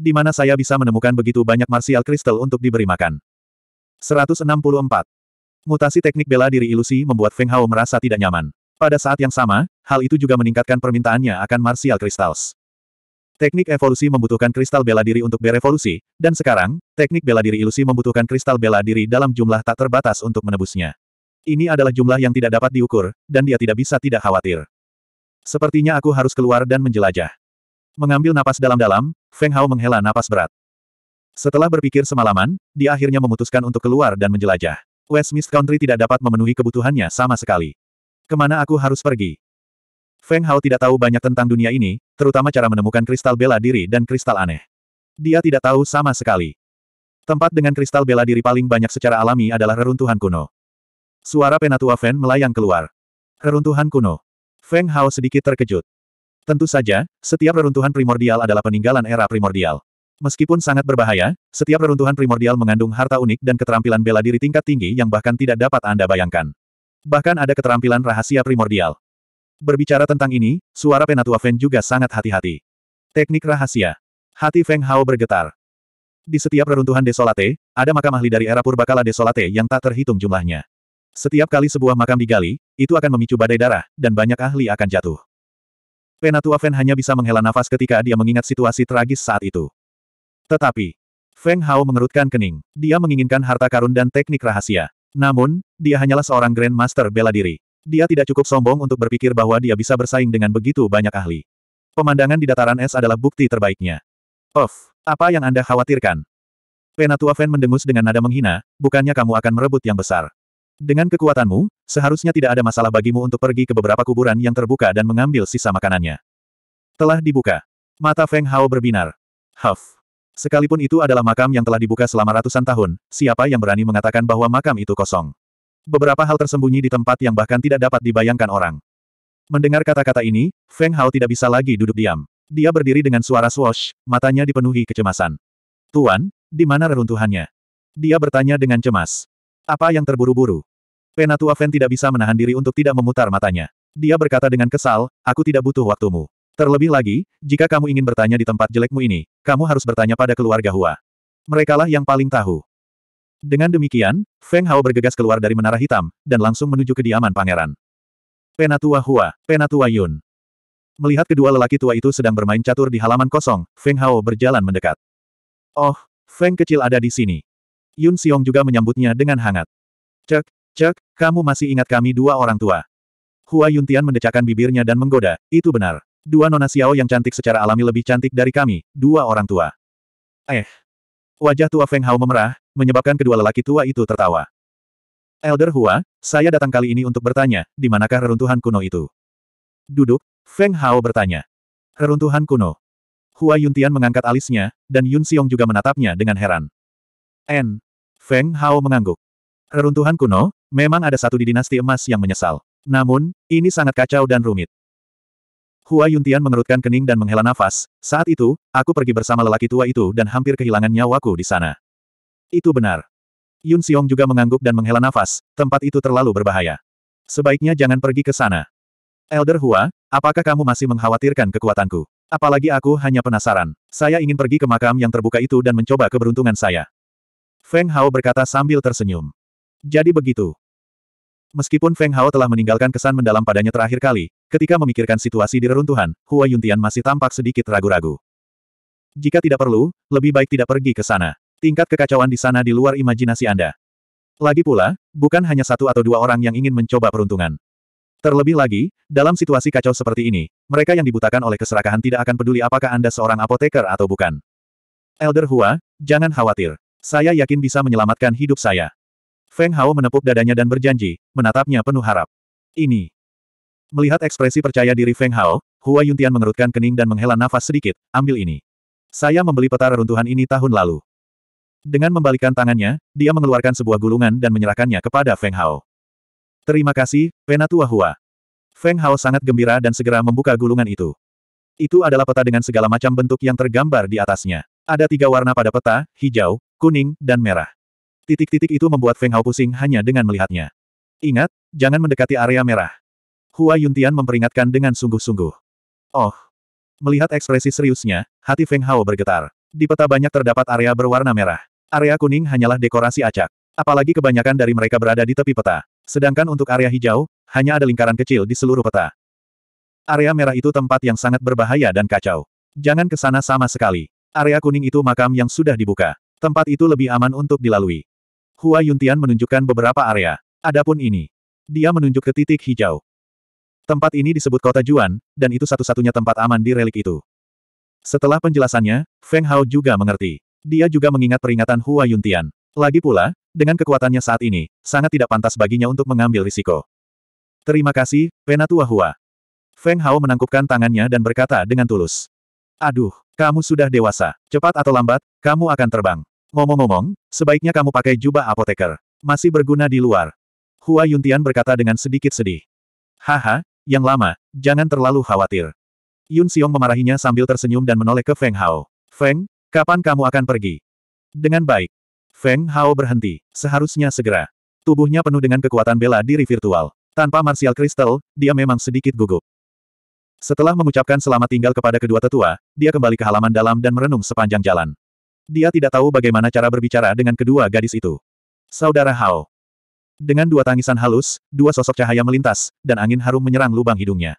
Di mana saya bisa menemukan begitu banyak martial kristal untuk diberi makan. 164. Mutasi teknik bela diri ilusi membuat Feng Hao merasa tidak nyaman. Pada saat yang sama, hal itu juga meningkatkan permintaannya akan martial kristals. Teknik evolusi membutuhkan kristal bela diri untuk berevolusi, dan sekarang, teknik bela diri ilusi membutuhkan kristal bela diri dalam jumlah tak terbatas untuk menebusnya. Ini adalah jumlah yang tidak dapat diukur, dan dia tidak bisa tidak khawatir. Sepertinya aku harus keluar dan menjelajah. Mengambil napas dalam-dalam, Feng Hao menghela napas berat. Setelah berpikir semalaman, dia akhirnya memutuskan untuk keluar dan menjelajah. Westmist Country tidak dapat memenuhi kebutuhannya sama sekali. Kemana aku harus pergi? Feng Hao tidak tahu banyak tentang dunia ini, terutama cara menemukan kristal bela diri dan kristal aneh. Dia tidak tahu sama sekali. Tempat dengan kristal bela diri paling banyak secara alami adalah reruntuhan kuno. Suara Penatua Feng melayang keluar. Reruntuhan kuno. Feng Hao sedikit terkejut. Tentu saja, setiap reruntuhan primordial adalah peninggalan era primordial. Meskipun sangat berbahaya, setiap reruntuhan primordial mengandung harta unik dan keterampilan bela diri tingkat tinggi yang bahkan tidak dapat Anda bayangkan. Bahkan ada keterampilan rahasia primordial. Berbicara tentang ini, suara Penatua Feng juga sangat hati-hati. Teknik rahasia. Hati Feng Hao bergetar. Di setiap reruntuhan desolate, ada makam ahli dari era purbakala desolate yang tak terhitung jumlahnya. Setiap kali sebuah makam digali, itu akan memicu badai darah, dan banyak ahli akan jatuh. Penatua Feng hanya bisa menghela nafas ketika dia mengingat situasi tragis saat itu. Tetapi, Feng Hao mengerutkan kening. Dia menginginkan harta karun dan teknik rahasia. Namun, dia hanyalah seorang Grandmaster bela diri. Dia tidak cukup sombong untuk berpikir bahwa dia bisa bersaing dengan begitu banyak ahli. Pemandangan di dataran es adalah bukti terbaiknya. Of, apa yang Anda khawatirkan? Penatua Fen mendengus dengan nada menghina, bukannya kamu akan merebut yang besar. Dengan kekuatanmu, seharusnya tidak ada masalah bagimu untuk pergi ke beberapa kuburan yang terbuka dan mengambil sisa makanannya. Telah dibuka. Mata Feng Hao berbinar. Huff. Sekalipun itu adalah makam yang telah dibuka selama ratusan tahun, siapa yang berani mengatakan bahwa makam itu kosong? Beberapa hal tersembunyi di tempat yang bahkan tidak dapat dibayangkan orang. Mendengar kata-kata ini, Feng Hao tidak bisa lagi duduk diam. Dia berdiri dengan suara swosh, matanya dipenuhi kecemasan. Tuan, di mana reruntuhannya? Dia bertanya dengan cemas. Apa yang terburu-buru? Penatua Fen tidak bisa menahan diri untuk tidak memutar matanya. Dia berkata dengan kesal, aku tidak butuh waktumu. Terlebih lagi, jika kamu ingin bertanya di tempat jelekmu ini, kamu harus bertanya pada keluarga Hua. Merekalah yang paling tahu. Dengan demikian, Feng Hao bergegas keluar dari menara hitam, dan langsung menuju kediaman pangeran. Penatua Hua, Penatua Yun. Melihat kedua lelaki tua itu sedang bermain catur di halaman kosong, Feng Hao berjalan mendekat. Oh, Feng kecil ada di sini. Yun Xiong juga menyambutnya dengan hangat. Cek, Cek, kamu masih ingat kami dua orang tua. Hua Yuntian mendecakkan bibirnya dan menggoda, itu benar. Dua nona Xiao yang cantik secara alami lebih cantik dari kami, dua orang tua. Eh. Wajah tua Feng Hao memerah, menyebabkan kedua lelaki tua itu tertawa. Elder Hua, saya datang kali ini untuk bertanya, di manakah reruntuhan kuno itu? Duduk, Feng Hao bertanya. Reruntuhan kuno. Hua Yuntian mengangkat alisnya, dan Yun Xiong juga menatapnya dengan heran. N. Feng Hao mengangguk. Reruntuhan kuno, memang ada satu di dinasti emas yang menyesal. Namun, ini sangat kacau dan rumit. Hua Yuntian mengerutkan kening dan menghela nafas, saat itu, aku pergi bersama lelaki tua itu dan hampir kehilangan nyawaku di sana. Itu benar. Yun Xiong juga mengangguk dan menghela nafas, tempat itu terlalu berbahaya. Sebaiknya jangan pergi ke sana. Elder Hua, apakah kamu masih mengkhawatirkan kekuatanku? Apalagi aku hanya penasaran. Saya ingin pergi ke makam yang terbuka itu dan mencoba keberuntungan saya. Feng Hao berkata sambil tersenyum. Jadi begitu. Meskipun Feng Hao telah meninggalkan kesan mendalam padanya terakhir kali, ketika memikirkan situasi di reruntuhan, Hua Yuntian masih tampak sedikit ragu-ragu. Jika tidak perlu, lebih baik tidak pergi ke sana. Tingkat kekacauan di sana di luar imajinasi Anda. Lagi pula, bukan hanya satu atau dua orang yang ingin mencoba peruntungan. Terlebih lagi, dalam situasi kacau seperti ini, mereka yang dibutakan oleh keserakahan tidak akan peduli apakah Anda seorang apoteker atau bukan. Elder Hua, jangan khawatir. Saya yakin bisa menyelamatkan hidup saya. Feng Hao menepuk dadanya dan berjanji, menatapnya penuh harap. Ini. Melihat ekspresi percaya diri Feng Hao, Hua Yuntian mengerutkan kening dan menghela nafas sedikit, ambil ini. Saya membeli peta reruntuhan ini tahun lalu. Dengan membalikkan tangannya, dia mengeluarkan sebuah gulungan dan menyerahkannya kepada Feng Hao. Terima kasih, Penatua Hua. Feng Hao sangat gembira dan segera membuka gulungan itu. Itu adalah peta dengan segala macam bentuk yang tergambar di atasnya. Ada tiga warna pada peta, hijau, kuning, dan merah. Titik-titik itu membuat Feng Hao pusing hanya dengan melihatnya. Ingat, jangan mendekati area merah. Hua Yuntian memperingatkan dengan sungguh-sungguh. Oh! Melihat ekspresi seriusnya, hati Feng Hao bergetar. Di peta banyak terdapat area berwarna merah. Area kuning hanyalah dekorasi acak. Apalagi kebanyakan dari mereka berada di tepi peta. Sedangkan untuk area hijau, hanya ada lingkaran kecil di seluruh peta. Area merah itu tempat yang sangat berbahaya dan kacau. Jangan ke sana sama sekali. Area kuning itu makam yang sudah dibuka. Tempat itu lebih aman untuk dilalui. Hua Yuntian menunjukkan beberapa area. Adapun ini. Dia menunjuk ke titik hijau. Tempat ini disebut kota Juan, dan itu satu-satunya tempat aman di relik itu. Setelah penjelasannya, Feng Hao juga mengerti. Dia juga mengingat peringatan Hua Yuntian. Lagi pula, dengan kekuatannya saat ini, sangat tidak pantas baginya untuk mengambil risiko. Terima kasih, Penatua Hua. Feng Hao menangkupkan tangannya dan berkata dengan tulus. Aduh, kamu sudah dewasa. Cepat atau lambat, kamu akan terbang. Ngomong-ngomong, sebaiknya kamu pakai jubah apoteker. Masih berguna di luar. Hua Yuntian berkata dengan sedikit sedih. Haha, yang lama, jangan terlalu khawatir. Yun Xiong memarahinya sambil tersenyum dan menoleh ke Feng Hao. Feng, kapan kamu akan pergi? Dengan baik. Feng Hao berhenti, seharusnya segera. Tubuhnya penuh dengan kekuatan bela diri virtual. Tanpa martial kristal, dia memang sedikit gugup. Setelah mengucapkan selamat tinggal kepada kedua tetua, dia kembali ke halaman dalam dan merenung sepanjang jalan. Dia tidak tahu bagaimana cara berbicara dengan kedua gadis itu. Saudara Hao. Dengan dua tangisan halus, dua sosok cahaya melintas, dan angin harum menyerang lubang hidungnya.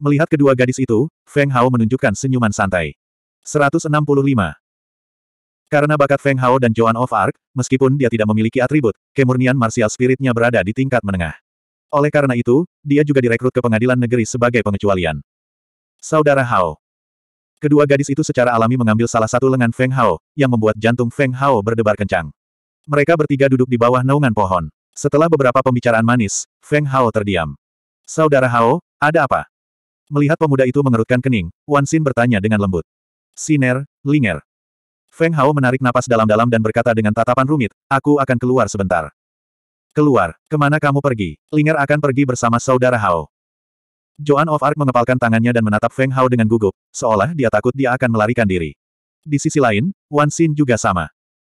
Melihat kedua gadis itu, Feng Hao menunjukkan senyuman santai. 165. Karena bakat Feng Hao dan Joan of Arc, meskipun dia tidak memiliki atribut, kemurnian martial spiritnya berada di tingkat menengah. Oleh karena itu, dia juga direkrut ke pengadilan negeri sebagai pengecualian. Saudara Hao. Kedua gadis itu secara alami mengambil salah satu lengan Feng Hao, yang membuat jantung Feng Hao berdebar kencang. Mereka bertiga duduk di bawah naungan pohon. Setelah beberapa pembicaraan manis, Feng Hao terdiam. Saudara Hao, ada apa? Melihat pemuda itu mengerutkan kening, Wan Xin bertanya dengan lembut. Siner, Linger. Feng Hao menarik napas dalam-dalam dan berkata dengan tatapan rumit, aku akan keluar sebentar. Keluar, kemana kamu pergi? Linger akan pergi bersama saudara Hao. Joan of Arc mengepalkan tangannya dan menatap Feng Hao dengan gugup, seolah dia takut dia akan melarikan diri. Di sisi lain, Wan Xin juga sama.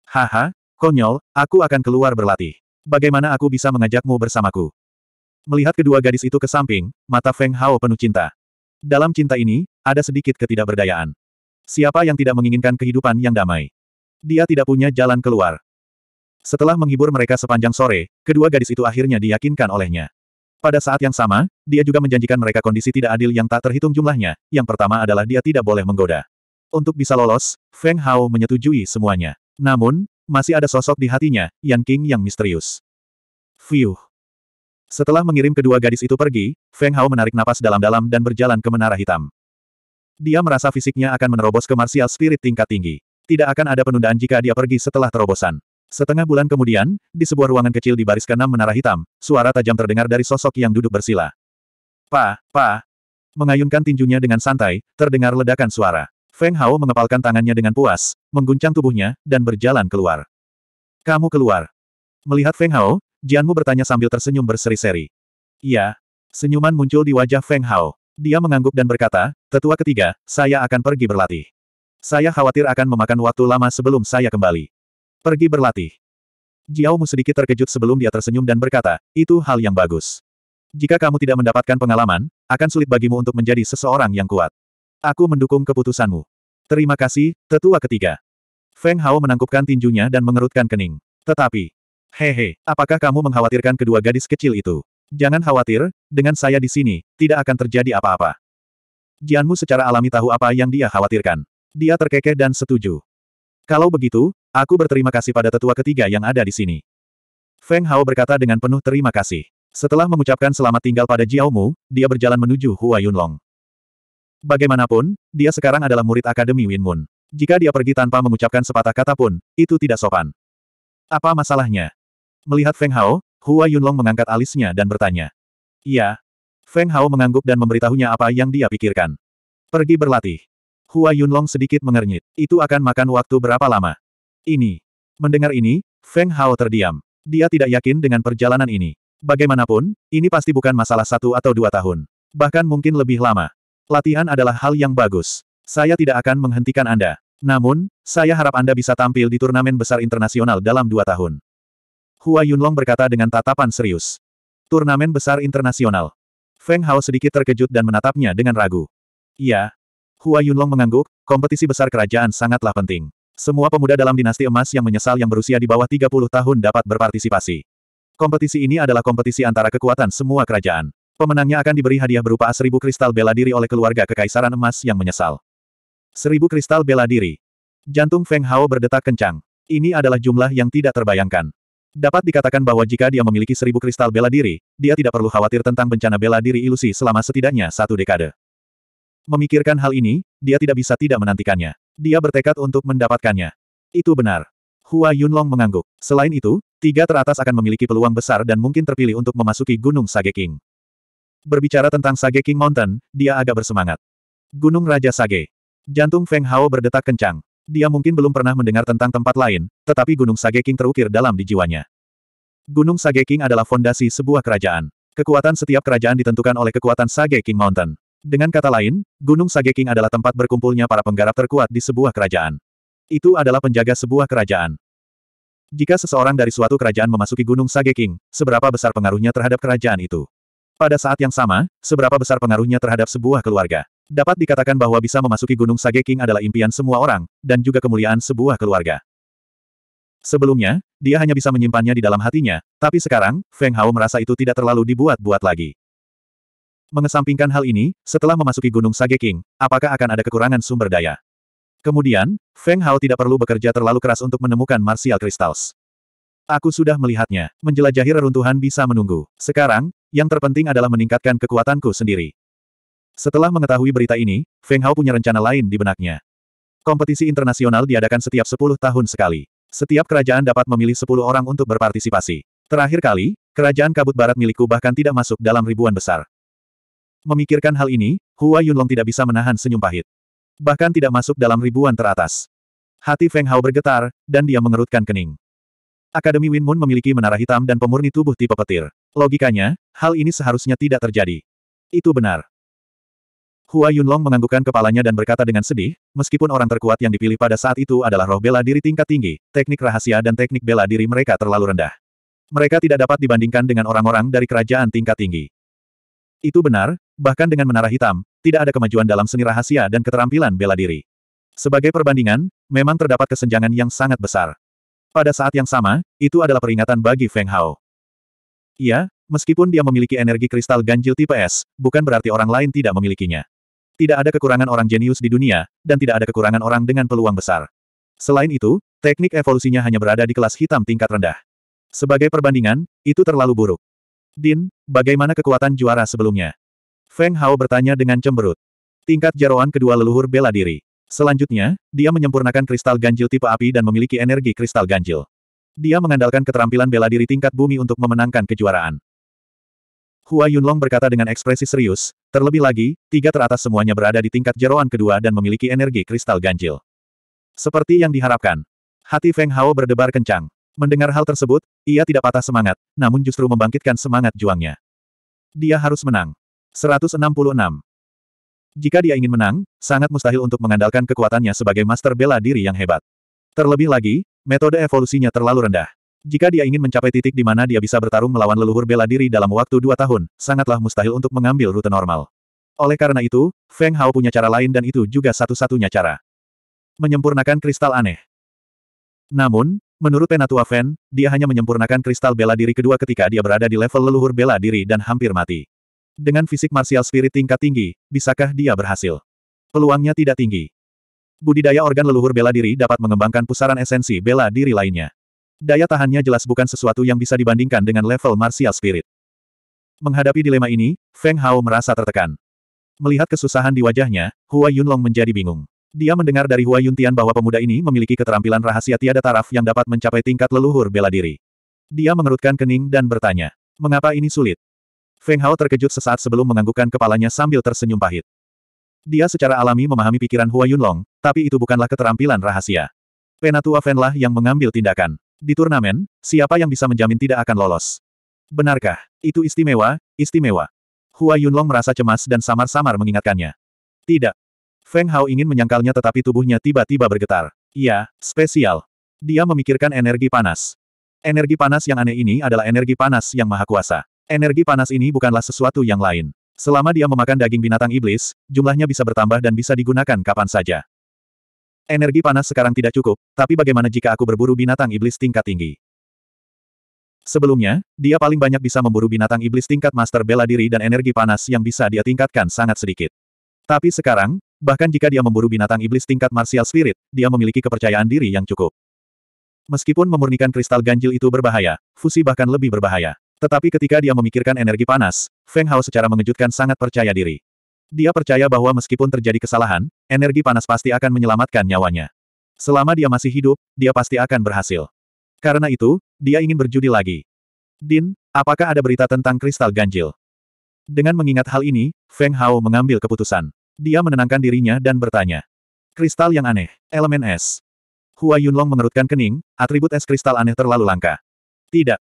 Haha, konyol, aku akan keluar berlatih. Bagaimana aku bisa mengajakmu bersamaku? Melihat kedua gadis itu ke samping, mata Feng Hao penuh cinta. Dalam cinta ini, ada sedikit ketidakberdayaan. Siapa yang tidak menginginkan kehidupan yang damai? Dia tidak punya jalan keluar. Setelah menghibur mereka sepanjang sore, kedua gadis itu akhirnya diyakinkan olehnya. Pada saat yang sama, dia juga menjanjikan mereka kondisi tidak adil yang tak terhitung jumlahnya, yang pertama adalah dia tidak boleh menggoda. Untuk bisa lolos, Feng Hao menyetujui semuanya. Namun, masih ada sosok di hatinya, Yan King yang misterius. Fiuh. Setelah mengirim kedua gadis itu pergi, Feng Hao menarik napas dalam-dalam dan berjalan ke Menara Hitam. Dia merasa fisiknya akan menerobos ke martial spirit tingkat tinggi. Tidak akan ada penundaan jika dia pergi setelah terobosan. Setengah bulan kemudian, di sebuah ruangan kecil di baris keenam menara hitam, suara tajam terdengar dari sosok yang duduk bersila. Pa, pa. Mengayunkan tinjunya dengan santai, terdengar ledakan suara. Feng Hao mengepalkan tangannya dengan puas, mengguncang tubuhnya, dan berjalan keluar. Kamu keluar. Melihat Feng Hao, Jianmu bertanya sambil tersenyum berseri-seri. Iya. Senyuman muncul di wajah Feng Hao. Dia mengangguk dan berkata, tetua ketiga, saya akan pergi berlatih. Saya khawatir akan memakan waktu lama sebelum saya kembali. Pergi berlatih. Jiao Mu sedikit terkejut sebelum dia tersenyum dan berkata, itu hal yang bagus. Jika kamu tidak mendapatkan pengalaman, akan sulit bagimu untuk menjadi seseorang yang kuat. Aku mendukung keputusanmu. Terima kasih, tetua ketiga. Feng Hao menangkupkan tinjunya dan mengerutkan kening. Tetapi, hehe, apakah kamu mengkhawatirkan kedua gadis kecil itu? Jangan khawatir, dengan saya di sini, tidak akan terjadi apa-apa. Jianmu secara alami tahu apa yang dia khawatirkan. Dia terkekeh dan setuju. Kalau begitu, Aku berterima kasih pada tetua ketiga yang ada di sini. Feng Hao berkata dengan penuh terima kasih. Setelah mengucapkan selamat tinggal pada Jiao dia berjalan menuju Hua Yunlong. Bagaimanapun, dia sekarang adalah murid Akademi Win Jika dia pergi tanpa mengucapkan sepatah kata pun, itu tidak sopan. Apa masalahnya? Melihat Feng Hao, Hua Yunlong mengangkat alisnya dan bertanya. Iya. Feng Hao mengangguk dan memberitahunya apa yang dia pikirkan. Pergi berlatih. Hua Yunlong sedikit mengernyit. Itu akan makan waktu berapa lama? ini. Mendengar ini, Feng Hao terdiam. Dia tidak yakin dengan perjalanan ini. Bagaimanapun, ini pasti bukan masalah satu atau dua tahun. Bahkan mungkin lebih lama. Latihan adalah hal yang bagus. Saya tidak akan menghentikan Anda. Namun, saya harap Anda bisa tampil di turnamen besar internasional dalam dua tahun. Hua Yunlong berkata dengan tatapan serius. Turnamen besar internasional. Feng Hao sedikit terkejut dan menatapnya dengan ragu. Ya. Hua Yunlong mengangguk, kompetisi besar kerajaan sangatlah penting. Semua pemuda dalam dinasti emas yang menyesal yang berusia di bawah 30 tahun dapat berpartisipasi. Kompetisi ini adalah kompetisi antara kekuatan semua kerajaan. Pemenangnya akan diberi hadiah berupa seribu kristal bela diri oleh keluarga kekaisaran emas yang menyesal. Seribu kristal bela diri. Jantung Feng Hao berdetak kencang. Ini adalah jumlah yang tidak terbayangkan. Dapat dikatakan bahwa jika dia memiliki seribu kristal bela diri, dia tidak perlu khawatir tentang bencana bela diri ilusi selama setidaknya satu dekade. Memikirkan hal ini, dia tidak bisa tidak menantikannya. Dia bertekad untuk mendapatkannya. Itu benar. Hua Yunlong mengangguk. Selain itu, tiga teratas akan memiliki peluang besar dan mungkin terpilih untuk memasuki Gunung Sage King. Berbicara tentang Sage King Mountain, dia agak bersemangat. Gunung Raja Sage. Jantung Feng Hao berdetak kencang. Dia mungkin belum pernah mendengar tentang tempat lain, tetapi Gunung Sage King terukir dalam di jiwanya. Gunung Sage King adalah fondasi sebuah kerajaan. Kekuatan setiap kerajaan ditentukan oleh kekuatan Sage King Mountain. Dengan kata lain, Gunung Sageking adalah tempat berkumpulnya para penggarap terkuat di sebuah kerajaan. Itu adalah penjaga sebuah kerajaan. Jika seseorang dari suatu kerajaan memasuki Gunung Sageking, seberapa besar pengaruhnya terhadap kerajaan itu? Pada saat yang sama, seberapa besar pengaruhnya terhadap sebuah keluarga? Dapat dikatakan bahwa bisa memasuki Gunung Sageking adalah impian semua orang, dan juga kemuliaan sebuah keluarga. Sebelumnya, dia hanya bisa menyimpannya di dalam hatinya, tapi sekarang, Feng Hao merasa itu tidak terlalu dibuat-buat lagi. Mengesampingkan hal ini, setelah memasuki Gunung Sage King, apakah akan ada kekurangan sumber daya? Kemudian, Feng Hao tidak perlu bekerja terlalu keras untuk menemukan Martial Crystals. Aku sudah melihatnya, menjelajahi reruntuhan bisa menunggu. Sekarang, yang terpenting adalah meningkatkan kekuatanku sendiri. Setelah mengetahui berita ini, Feng Hao punya rencana lain di benaknya. Kompetisi internasional diadakan setiap 10 tahun sekali. Setiap kerajaan dapat memilih 10 orang untuk berpartisipasi. Terakhir kali, kerajaan kabut barat milikku bahkan tidak masuk dalam ribuan besar. Memikirkan hal ini, Hua Yunlong tidak bisa menahan senyum pahit. Bahkan tidak masuk dalam ribuan teratas. Hati Feng Hao bergetar, dan dia mengerutkan kening. Akademi Win Moon memiliki menara hitam dan pemurni tubuh tipe petir. Logikanya, hal ini seharusnya tidak terjadi. Itu benar. Hua Yunlong menganggukkan kepalanya dan berkata dengan sedih, meskipun orang terkuat yang dipilih pada saat itu adalah roh bela diri tingkat tinggi, teknik rahasia dan teknik bela diri mereka terlalu rendah. Mereka tidak dapat dibandingkan dengan orang-orang dari kerajaan tingkat tinggi. Itu benar, bahkan dengan menara hitam, tidak ada kemajuan dalam seni rahasia dan keterampilan bela diri. Sebagai perbandingan, memang terdapat kesenjangan yang sangat besar. Pada saat yang sama, itu adalah peringatan bagi Feng Hao. Iya, meskipun dia memiliki energi kristal ganjil tipe S, bukan berarti orang lain tidak memilikinya. Tidak ada kekurangan orang jenius di dunia, dan tidak ada kekurangan orang dengan peluang besar. Selain itu, teknik evolusinya hanya berada di kelas hitam tingkat rendah. Sebagai perbandingan, itu terlalu buruk. Din, bagaimana kekuatan juara sebelumnya? Feng Hao bertanya dengan cemberut. Tingkat jeroan kedua leluhur bela diri. Selanjutnya, dia menyempurnakan kristal ganjil tipe api dan memiliki energi kristal ganjil. Dia mengandalkan keterampilan bela diri tingkat bumi untuk memenangkan kejuaraan. Hua Yunlong berkata dengan ekspresi serius, terlebih lagi, tiga teratas semuanya berada di tingkat jeroan kedua dan memiliki energi kristal ganjil. Seperti yang diharapkan. Hati Feng Hao berdebar kencang. Mendengar hal tersebut, ia tidak patah semangat, namun justru membangkitkan semangat juangnya. Dia harus menang. 166. Jika dia ingin menang, sangat mustahil untuk mengandalkan kekuatannya sebagai master bela diri yang hebat. Terlebih lagi, metode evolusinya terlalu rendah. Jika dia ingin mencapai titik di mana dia bisa bertarung melawan leluhur bela diri dalam waktu dua tahun, sangatlah mustahil untuk mengambil rute normal. Oleh karena itu, Feng Hao punya cara lain dan itu juga satu-satunya cara. Menyempurnakan kristal aneh. Namun, Menurut Penatua Fen, dia hanya menyempurnakan kristal bela diri kedua ketika dia berada di level leluhur bela diri dan hampir mati. Dengan fisik martial spirit tingkat tinggi, bisakah dia berhasil? Peluangnya tidak tinggi. Budidaya organ leluhur bela diri dapat mengembangkan pusaran esensi bela diri lainnya. Daya tahannya jelas bukan sesuatu yang bisa dibandingkan dengan level martial spirit. Menghadapi dilema ini, Feng Hao merasa tertekan. Melihat kesusahan di wajahnya, Hua Yunlong menjadi bingung. Dia mendengar dari Hua Yuntian bahwa pemuda ini memiliki keterampilan rahasia tiada taraf yang dapat mencapai tingkat leluhur bela diri. Dia mengerutkan kening dan bertanya, mengapa ini sulit? Feng Hao terkejut sesaat sebelum menganggukkan kepalanya sambil tersenyum pahit. Dia secara alami memahami pikiran Hua Yunlong, tapi itu bukanlah keterampilan rahasia. Penatua lah yang mengambil tindakan. Di turnamen, siapa yang bisa menjamin tidak akan lolos? Benarkah? Itu istimewa, istimewa. Hua Yunlong merasa cemas dan samar-samar mengingatkannya. Tidak, Feng Hao ingin menyangkalnya tetapi tubuhnya tiba-tiba bergetar. Iya, spesial. Dia memikirkan energi panas. Energi panas yang aneh ini adalah energi panas yang maha kuasa. Energi panas ini bukanlah sesuatu yang lain. Selama dia memakan daging binatang iblis, jumlahnya bisa bertambah dan bisa digunakan kapan saja. Energi panas sekarang tidak cukup, tapi bagaimana jika aku berburu binatang iblis tingkat tinggi? Sebelumnya, dia paling banyak bisa memburu binatang iblis tingkat master bela diri dan energi panas yang bisa dia tingkatkan sangat sedikit. Tapi sekarang, Bahkan jika dia memburu binatang iblis tingkat martial spirit, dia memiliki kepercayaan diri yang cukup. Meskipun memurnikan kristal ganjil itu berbahaya, fusi bahkan lebih berbahaya. Tetapi ketika dia memikirkan energi panas, Feng Hao secara mengejutkan sangat percaya diri. Dia percaya bahwa meskipun terjadi kesalahan, energi panas pasti akan menyelamatkan nyawanya. Selama dia masih hidup, dia pasti akan berhasil. Karena itu, dia ingin berjudi lagi. Din, apakah ada berita tentang kristal ganjil? Dengan mengingat hal ini, Feng Hao mengambil keputusan. Dia menenangkan dirinya dan bertanya. Kristal yang aneh. Elemen es. Hua Yunlong mengerutkan kening, atribut es kristal aneh terlalu langka. Tidak.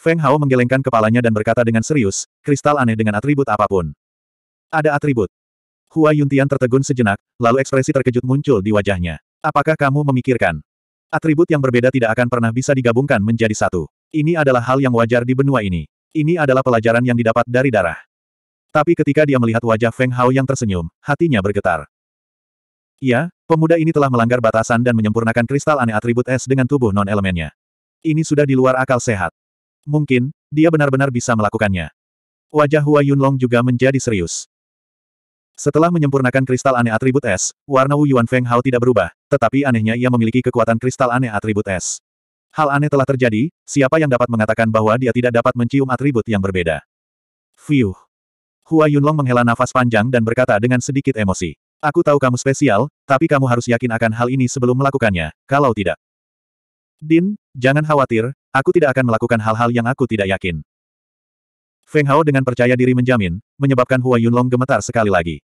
Feng Hao menggelengkan kepalanya dan berkata dengan serius, kristal aneh dengan atribut apapun. Ada atribut. Hua Yuntian tertegun sejenak, lalu ekspresi terkejut muncul di wajahnya. Apakah kamu memikirkan? Atribut yang berbeda tidak akan pernah bisa digabungkan menjadi satu. Ini adalah hal yang wajar di benua ini. Ini adalah pelajaran yang didapat dari darah. Tapi ketika dia melihat wajah Feng Hao yang tersenyum, hatinya bergetar. Ya, pemuda ini telah melanggar batasan dan menyempurnakan kristal aneh atribut es dengan tubuh non-elemennya. Ini sudah di luar akal sehat. Mungkin, dia benar-benar bisa melakukannya. Wajah Hua Yunlong juga menjadi serius. Setelah menyempurnakan kristal aneh atribut es, warna Wu Yuan Feng Hao tidak berubah, tetapi anehnya ia memiliki kekuatan kristal aneh atribut es. Hal aneh telah terjadi, siapa yang dapat mengatakan bahwa dia tidak dapat mencium atribut yang berbeda? Fiuh. Hua Yunlong menghela nafas panjang dan berkata dengan sedikit emosi. Aku tahu kamu spesial, tapi kamu harus yakin akan hal ini sebelum melakukannya, kalau tidak. Din, jangan khawatir, aku tidak akan melakukan hal-hal yang aku tidak yakin. Feng Hao dengan percaya diri menjamin, menyebabkan Hua Yunlong gemetar sekali lagi.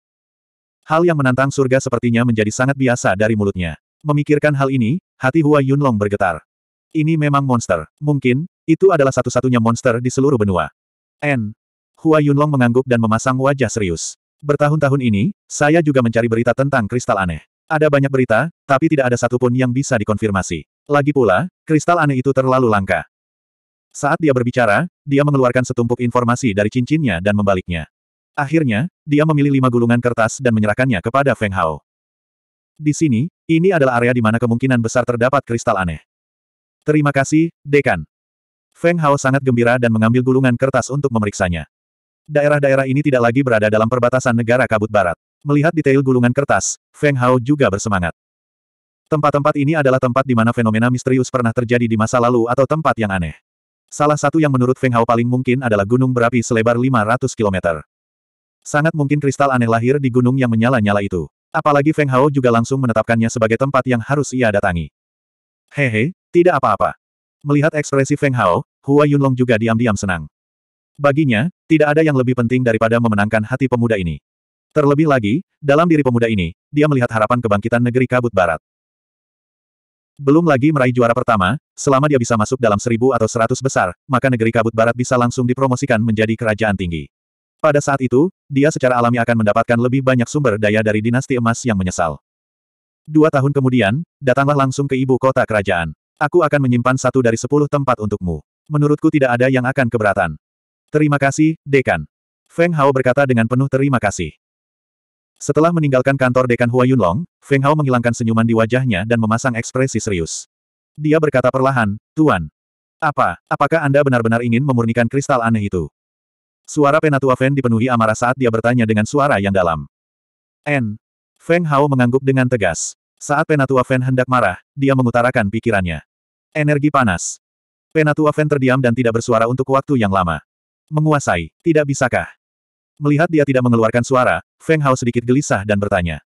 Hal yang menantang surga sepertinya menjadi sangat biasa dari mulutnya. Memikirkan hal ini, hati Hua Yunlong bergetar. Ini memang monster. Mungkin, itu adalah satu-satunya monster di seluruh benua. N. Hua Yunlong mengangguk dan memasang wajah serius. Bertahun-tahun ini, saya juga mencari berita tentang kristal aneh. Ada banyak berita, tapi tidak ada satupun yang bisa dikonfirmasi. Lagi pula, kristal aneh itu terlalu langka. Saat dia berbicara, dia mengeluarkan setumpuk informasi dari cincinnya dan membaliknya. Akhirnya, dia memilih lima gulungan kertas dan menyerahkannya kepada Feng Hao. Di sini, ini adalah area di mana kemungkinan besar terdapat kristal aneh. Terima kasih, Dekan. Feng Hao sangat gembira dan mengambil gulungan kertas untuk memeriksanya. Daerah-daerah ini tidak lagi berada dalam perbatasan negara kabut barat. Melihat detail gulungan kertas, Feng Hao juga bersemangat. Tempat-tempat ini adalah tempat di mana fenomena misterius pernah terjadi di masa lalu atau tempat yang aneh. Salah satu yang menurut Feng Hao paling mungkin adalah gunung berapi selebar 500 km. Sangat mungkin kristal aneh lahir di gunung yang menyala-nyala itu. Apalagi Feng Hao juga langsung menetapkannya sebagai tempat yang harus ia datangi. Hehe, tidak apa-apa. Melihat ekspresi Feng Hao, Hua Yunlong juga diam-diam senang. Baginya, tidak ada yang lebih penting daripada memenangkan hati pemuda ini. Terlebih lagi, dalam diri pemuda ini, dia melihat harapan kebangkitan negeri kabut barat. Belum lagi meraih juara pertama, selama dia bisa masuk dalam seribu atau seratus besar, maka negeri kabut barat bisa langsung dipromosikan menjadi kerajaan tinggi. Pada saat itu, dia secara alami akan mendapatkan lebih banyak sumber daya dari dinasti emas yang menyesal. Dua tahun kemudian, datanglah langsung ke ibu kota kerajaan. Aku akan menyimpan satu dari sepuluh tempat untukmu. Menurutku tidak ada yang akan keberatan. Terima kasih, Dekan. Feng Hao berkata dengan penuh terima kasih. Setelah meninggalkan kantor Dekan Hua Yunlong, Feng Hao menghilangkan senyuman di wajahnya dan memasang ekspresi serius. Dia berkata perlahan, Tuan. Apa, apakah Anda benar-benar ingin memurnikan kristal aneh itu? Suara penatua Feng dipenuhi amarah saat dia bertanya dengan suara yang dalam. N. Feng Hao mengangguk dengan tegas. Saat penatua Feng hendak marah, dia mengutarakan pikirannya. Energi panas. Penatua Feng terdiam dan tidak bersuara untuk waktu yang lama. Menguasai, tidak bisakah? Melihat dia tidak mengeluarkan suara, Feng Hao sedikit gelisah dan bertanya.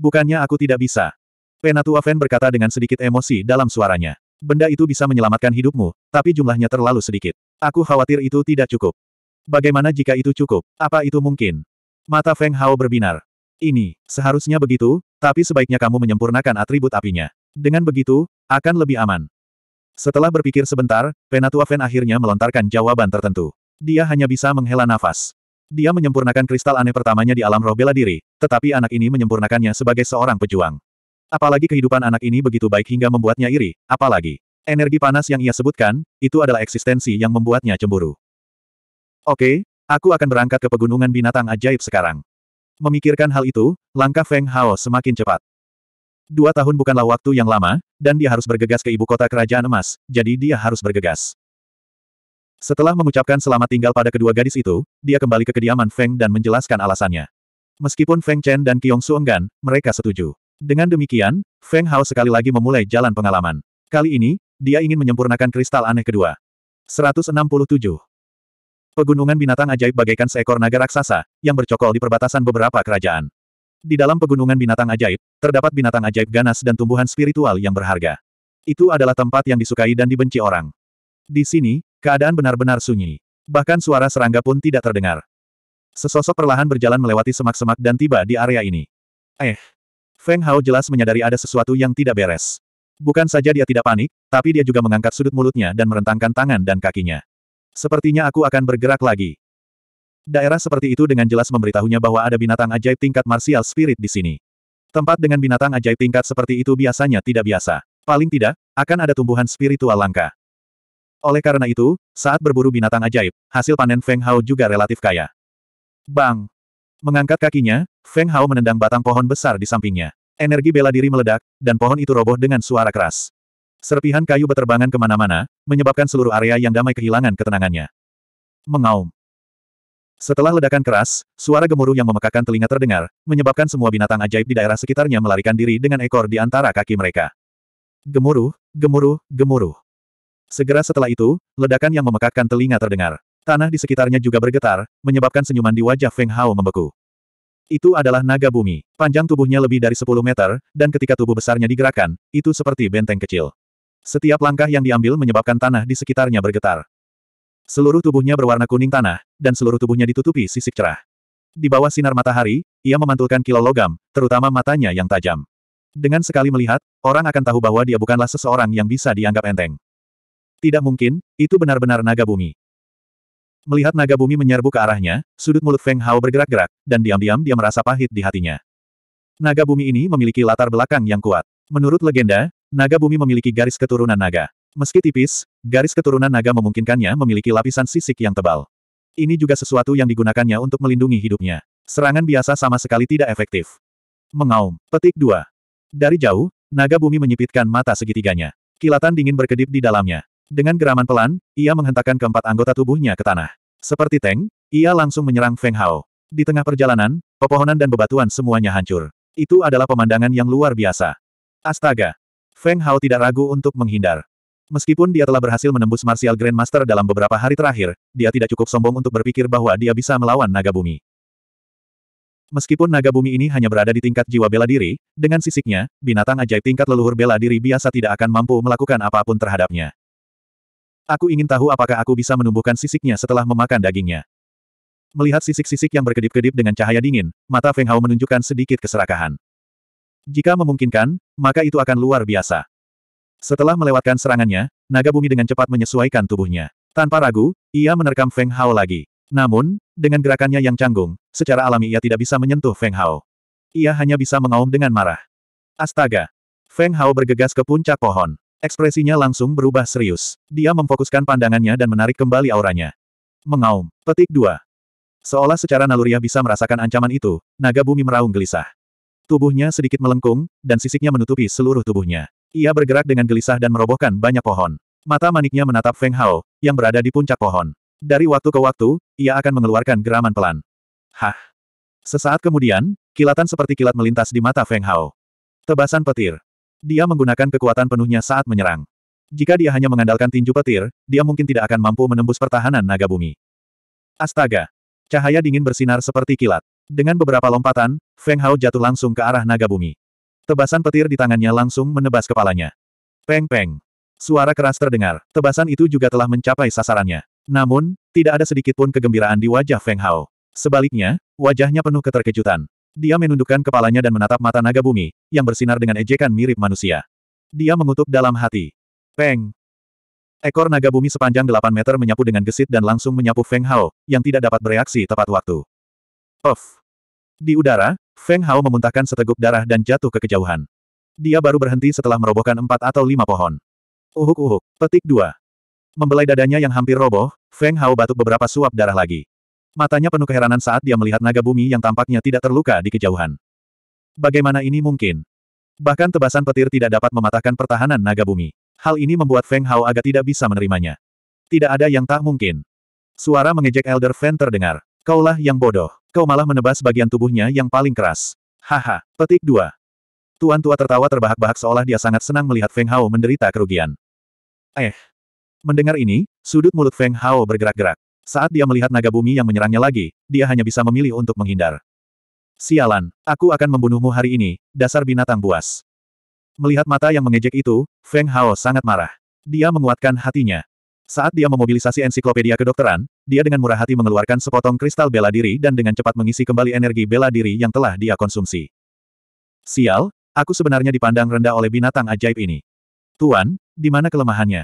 Bukannya aku tidak bisa. Penatua Feng berkata dengan sedikit emosi dalam suaranya. Benda itu bisa menyelamatkan hidupmu, tapi jumlahnya terlalu sedikit. Aku khawatir itu tidak cukup. Bagaimana jika itu cukup? Apa itu mungkin? Mata Feng Hao berbinar. Ini, seharusnya begitu, tapi sebaiknya kamu menyempurnakan atribut apinya. Dengan begitu, akan lebih aman. Setelah berpikir sebentar, Penatua Feng akhirnya melontarkan jawaban tertentu. Dia hanya bisa menghela nafas. Dia menyempurnakan kristal aneh pertamanya di alam roh bela diri, tetapi anak ini menyempurnakannya sebagai seorang pejuang. Apalagi kehidupan anak ini begitu baik hingga membuatnya iri, apalagi energi panas yang ia sebutkan, itu adalah eksistensi yang membuatnya cemburu. Oke, aku akan berangkat ke pegunungan binatang ajaib sekarang. Memikirkan hal itu, langkah Feng Hao semakin cepat. Dua tahun bukanlah waktu yang lama, dan dia harus bergegas ke ibu kota kerajaan emas, jadi dia harus bergegas. Setelah mengucapkan selamat tinggal pada kedua gadis itu, dia kembali ke kediaman Feng dan menjelaskan alasannya. Meskipun Feng Chen dan Kyong Su enggan, mereka setuju. Dengan demikian, Feng Hao sekali lagi memulai jalan pengalaman. Kali ini, dia ingin menyempurnakan kristal aneh kedua. 167. Pegunungan binatang ajaib bagaikan seekor naga raksasa, yang bercokol di perbatasan beberapa kerajaan. Di dalam pegunungan binatang ajaib, terdapat binatang ajaib ganas dan tumbuhan spiritual yang berharga. Itu adalah tempat yang disukai dan dibenci orang. Di sini, Keadaan benar-benar sunyi. Bahkan suara serangga pun tidak terdengar. Sesosok perlahan berjalan melewati semak-semak dan tiba di area ini. Eh. Feng Hao jelas menyadari ada sesuatu yang tidak beres. Bukan saja dia tidak panik, tapi dia juga mengangkat sudut mulutnya dan merentangkan tangan dan kakinya. Sepertinya aku akan bergerak lagi. Daerah seperti itu dengan jelas memberitahunya bahwa ada binatang ajaib tingkat martial spirit di sini. Tempat dengan binatang ajaib tingkat seperti itu biasanya tidak biasa. Paling tidak, akan ada tumbuhan spiritual langka. Oleh karena itu, saat berburu binatang ajaib, hasil panen Feng Hao juga relatif kaya. Bang! Mengangkat kakinya, Feng Hao menendang batang pohon besar di sampingnya. Energi bela diri meledak, dan pohon itu roboh dengan suara keras. Serpihan kayu beterbangan kemana-mana, menyebabkan seluruh area yang damai kehilangan ketenangannya. Mengaum. Setelah ledakan keras, suara gemuruh yang memekakan telinga terdengar, menyebabkan semua binatang ajaib di daerah sekitarnya melarikan diri dengan ekor di antara kaki mereka. Gemuruh, gemuruh, gemuruh. Segera setelah itu, ledakan yang memekakkan telinga terdengar. Tanah di sekitarnya juga bergetar, menyebabkan senyuman di wajah Feng Hao membeku. Itu adalah naga bumi. Panjang tubuhnya lebih dari 10 meter, dan ketika tubuh besarnya digerakkan, itu seperti benteng kecil. Setiap langkah yang diambil menyebabkan tanah di sekitarnya bergetar. Seluruh tubuhnya berwarna kuning tanah, dan seluruh tubuhnya ditutupi sisik cerah. Di bawah sinar matahari, ia memantulkan kilau logam, terutama matanya yang tajam. Dengan sekali melihat, orang akan tahu bahwa dia bukanlah seseorang yang bisa dianggap enteng. Tidak mungkin, itu benar-benar naga bumi. Melihat naga bumi menyerbu ke arahnya, sudut mulut Feng Hao bergerak-gerak, dan diam-diam dia merasa pahit di hatinya. Naga bumi ini memiliki latar belakang yang kuat. Menurut legenda, naga bumi memiliki garis keturunan naga. Meski tipis, garis keturunan naga memungkinkannya memiliki lapisan sisik yang tebal. Ini juga sesuatu yang digunakannya untuk melindungi hidupnya. Serangan biasa sama sekali tidak efektif. Mengaum. Petik 2. Dari jauh, naga bumi menyipitkan mata segitiganya. Kilatan dingin berkedip di dalamnya. Dengan geraman pelan, ia menghentakkan keempat anggota tubuhnya ke tanah. Seperti tank, ia langsung menyerang Feng Hao. Di tengah perjalanan, pepohonan dan bebatuan semuanya hancur. Itu adalah pemandangan yang luar biasa. Astaga! Feng Hao tidak ragu untuk menghindar. Meskipun dia telah berhasil menembus Martial Grandmaster dalam beberapa hari terakhir, dia tidak cukup sombong untuk berpikir bahwa dia bisa melawan naga bumi. Meskipun naga bumi ini hanya berada di tingkat jiwa bela diri, dengan sisiknya, binatang ajaib tingkat leluhur bela diri biasa tidak akan mampu melakukan apapun terhadapnya. Aku ingin tahu apakah aku bisa menumbuhkan sisiknya setelah memakan dagingnya. Melihat sisik-sisik yang berkedip-kedip dengan cahaya dingin, mata Feng Hao menunjukkan sedikit keserakahan. Jika memungkinkan, maka itu akan luar biasa. Setelah melewatkan serangannya, naga bumi dengan cepat menyesuaikan tubuhnya. Tanpa ragu, ia menerkam Feng Hao lagi. Namun, dengan gerakannya yang canggung, secara alami ia tidak bisa menyentuh Feng Hao. Ia hanya bisa mengaum dengan marah. Astaga! Feng Hao bergegas ke puncak pohon. Ekspresinya langsung berubah serius. Dia memfokuskan pandangannya dan menarik kembali auranya. Mengaum. Petik 2. Seolah secara naluriah bisa merasakan ancaman itu, naga bumi meraung gelisah. Tubuhnya sedikit melengkung, dan sisiknya menutupi seluruh tubuhnya. Ia bergerak dengan gelisah dan merobohkan banyak pohon. Mata maniknya menatap Feng Hao, yang berada di puncak pohon. Dari waktu ke waktu, ia akan mengeluarkan geraman pelan. Hah! Sesaat kemudian, kilatan seperti kilat melintas di mata Feng Hao. Tebasan petir. Dia menggunakan kekuatan penuhnya saat menyerang. Jika dia hanya mengandalkan tinju petir, dia mungkin tidak akan mampu menembus pertahanan naga bumi. Astaga! Cahaya dingin bersinar seperti kilat. Dengan beberapa lompatan, Feng Hao jatuh langsung ke arah naga bumi. Tebasan petir di tangannya langsung menebas kepalanya. Peng-peng! Suara keras terdengar. Tebasan itu juga telah mencapai sasarannya. Namun, tidak ada sedikitpun kegembiraan di wajah Feng Hao. Sebaliknya, wajahnya penuh keterkejutan. Dia menundukkan kepalanya dan menatap mata naga bumi, yang bersinar dengan ejekan mirip manusia. Dia mengutuk dalam hati. Peng! Ekor naga bumi sepanjang 8 meter menyapu dengan gesit dan langsung menyapu Feng Hao, yang tidak dapat bereaksi tepat waktu. Of. Di udara, Feng Hao memuntahkan seteguk darah dan jatuh ke kejauhan. Dia baru berhenti setelah merobohkan empat atau lima pohon. Uhuk-uhuk, petik dua. Membelai dadanya yang hampir roboh, Feng Hao batuk beberapa suap darah lagi. Matanya penuh keheranan saat dia melihat naga bumi yang tampaknya tidak terluka di kejauhan. Bagaimana ini mungkin? Bahkan tebasan petir tidak dapat mematahkan pertahanan naga bumi. Hal ini membuat Feng Hao agak tidak bisa menerimanya. Tidak ada yang tak mungkin. Suara mengejek Elder Feng terdengar. Kaulah yang bodoh. Kau malah menebas bagian tubuhnya yang paling keras. Haha. Petik 2. Tuan tua tertawa terbahak-bahak seolah dia sangat senang melihat Feng Hao menderita kerugian. Eh. Mendengar ini, sudut mulut Feng Hao bergerak-gerak. Saat dia melihat naga bumi yang menyerangnya lagi, dia hanya bisa memilih untuk menghindar. Sialan, aku akan membunuhmu hari ini, dasar binatang buas. Melihat mata yang mengejek itu, Feng Hao sangat marah. Dia menguatkan hatinya. Saat dia memobilisasi ensiklopedia kedokteran, dia dengan murah hati mengeluarkan sepotong kristal bela diri dan dengan cepat mengisi kembali energi bela diri yang telah dia konsumsi. Sial, aku sebenarnya dipandang rendah oleh binatang ajaib ini. Tuan, di mana kelemahannya?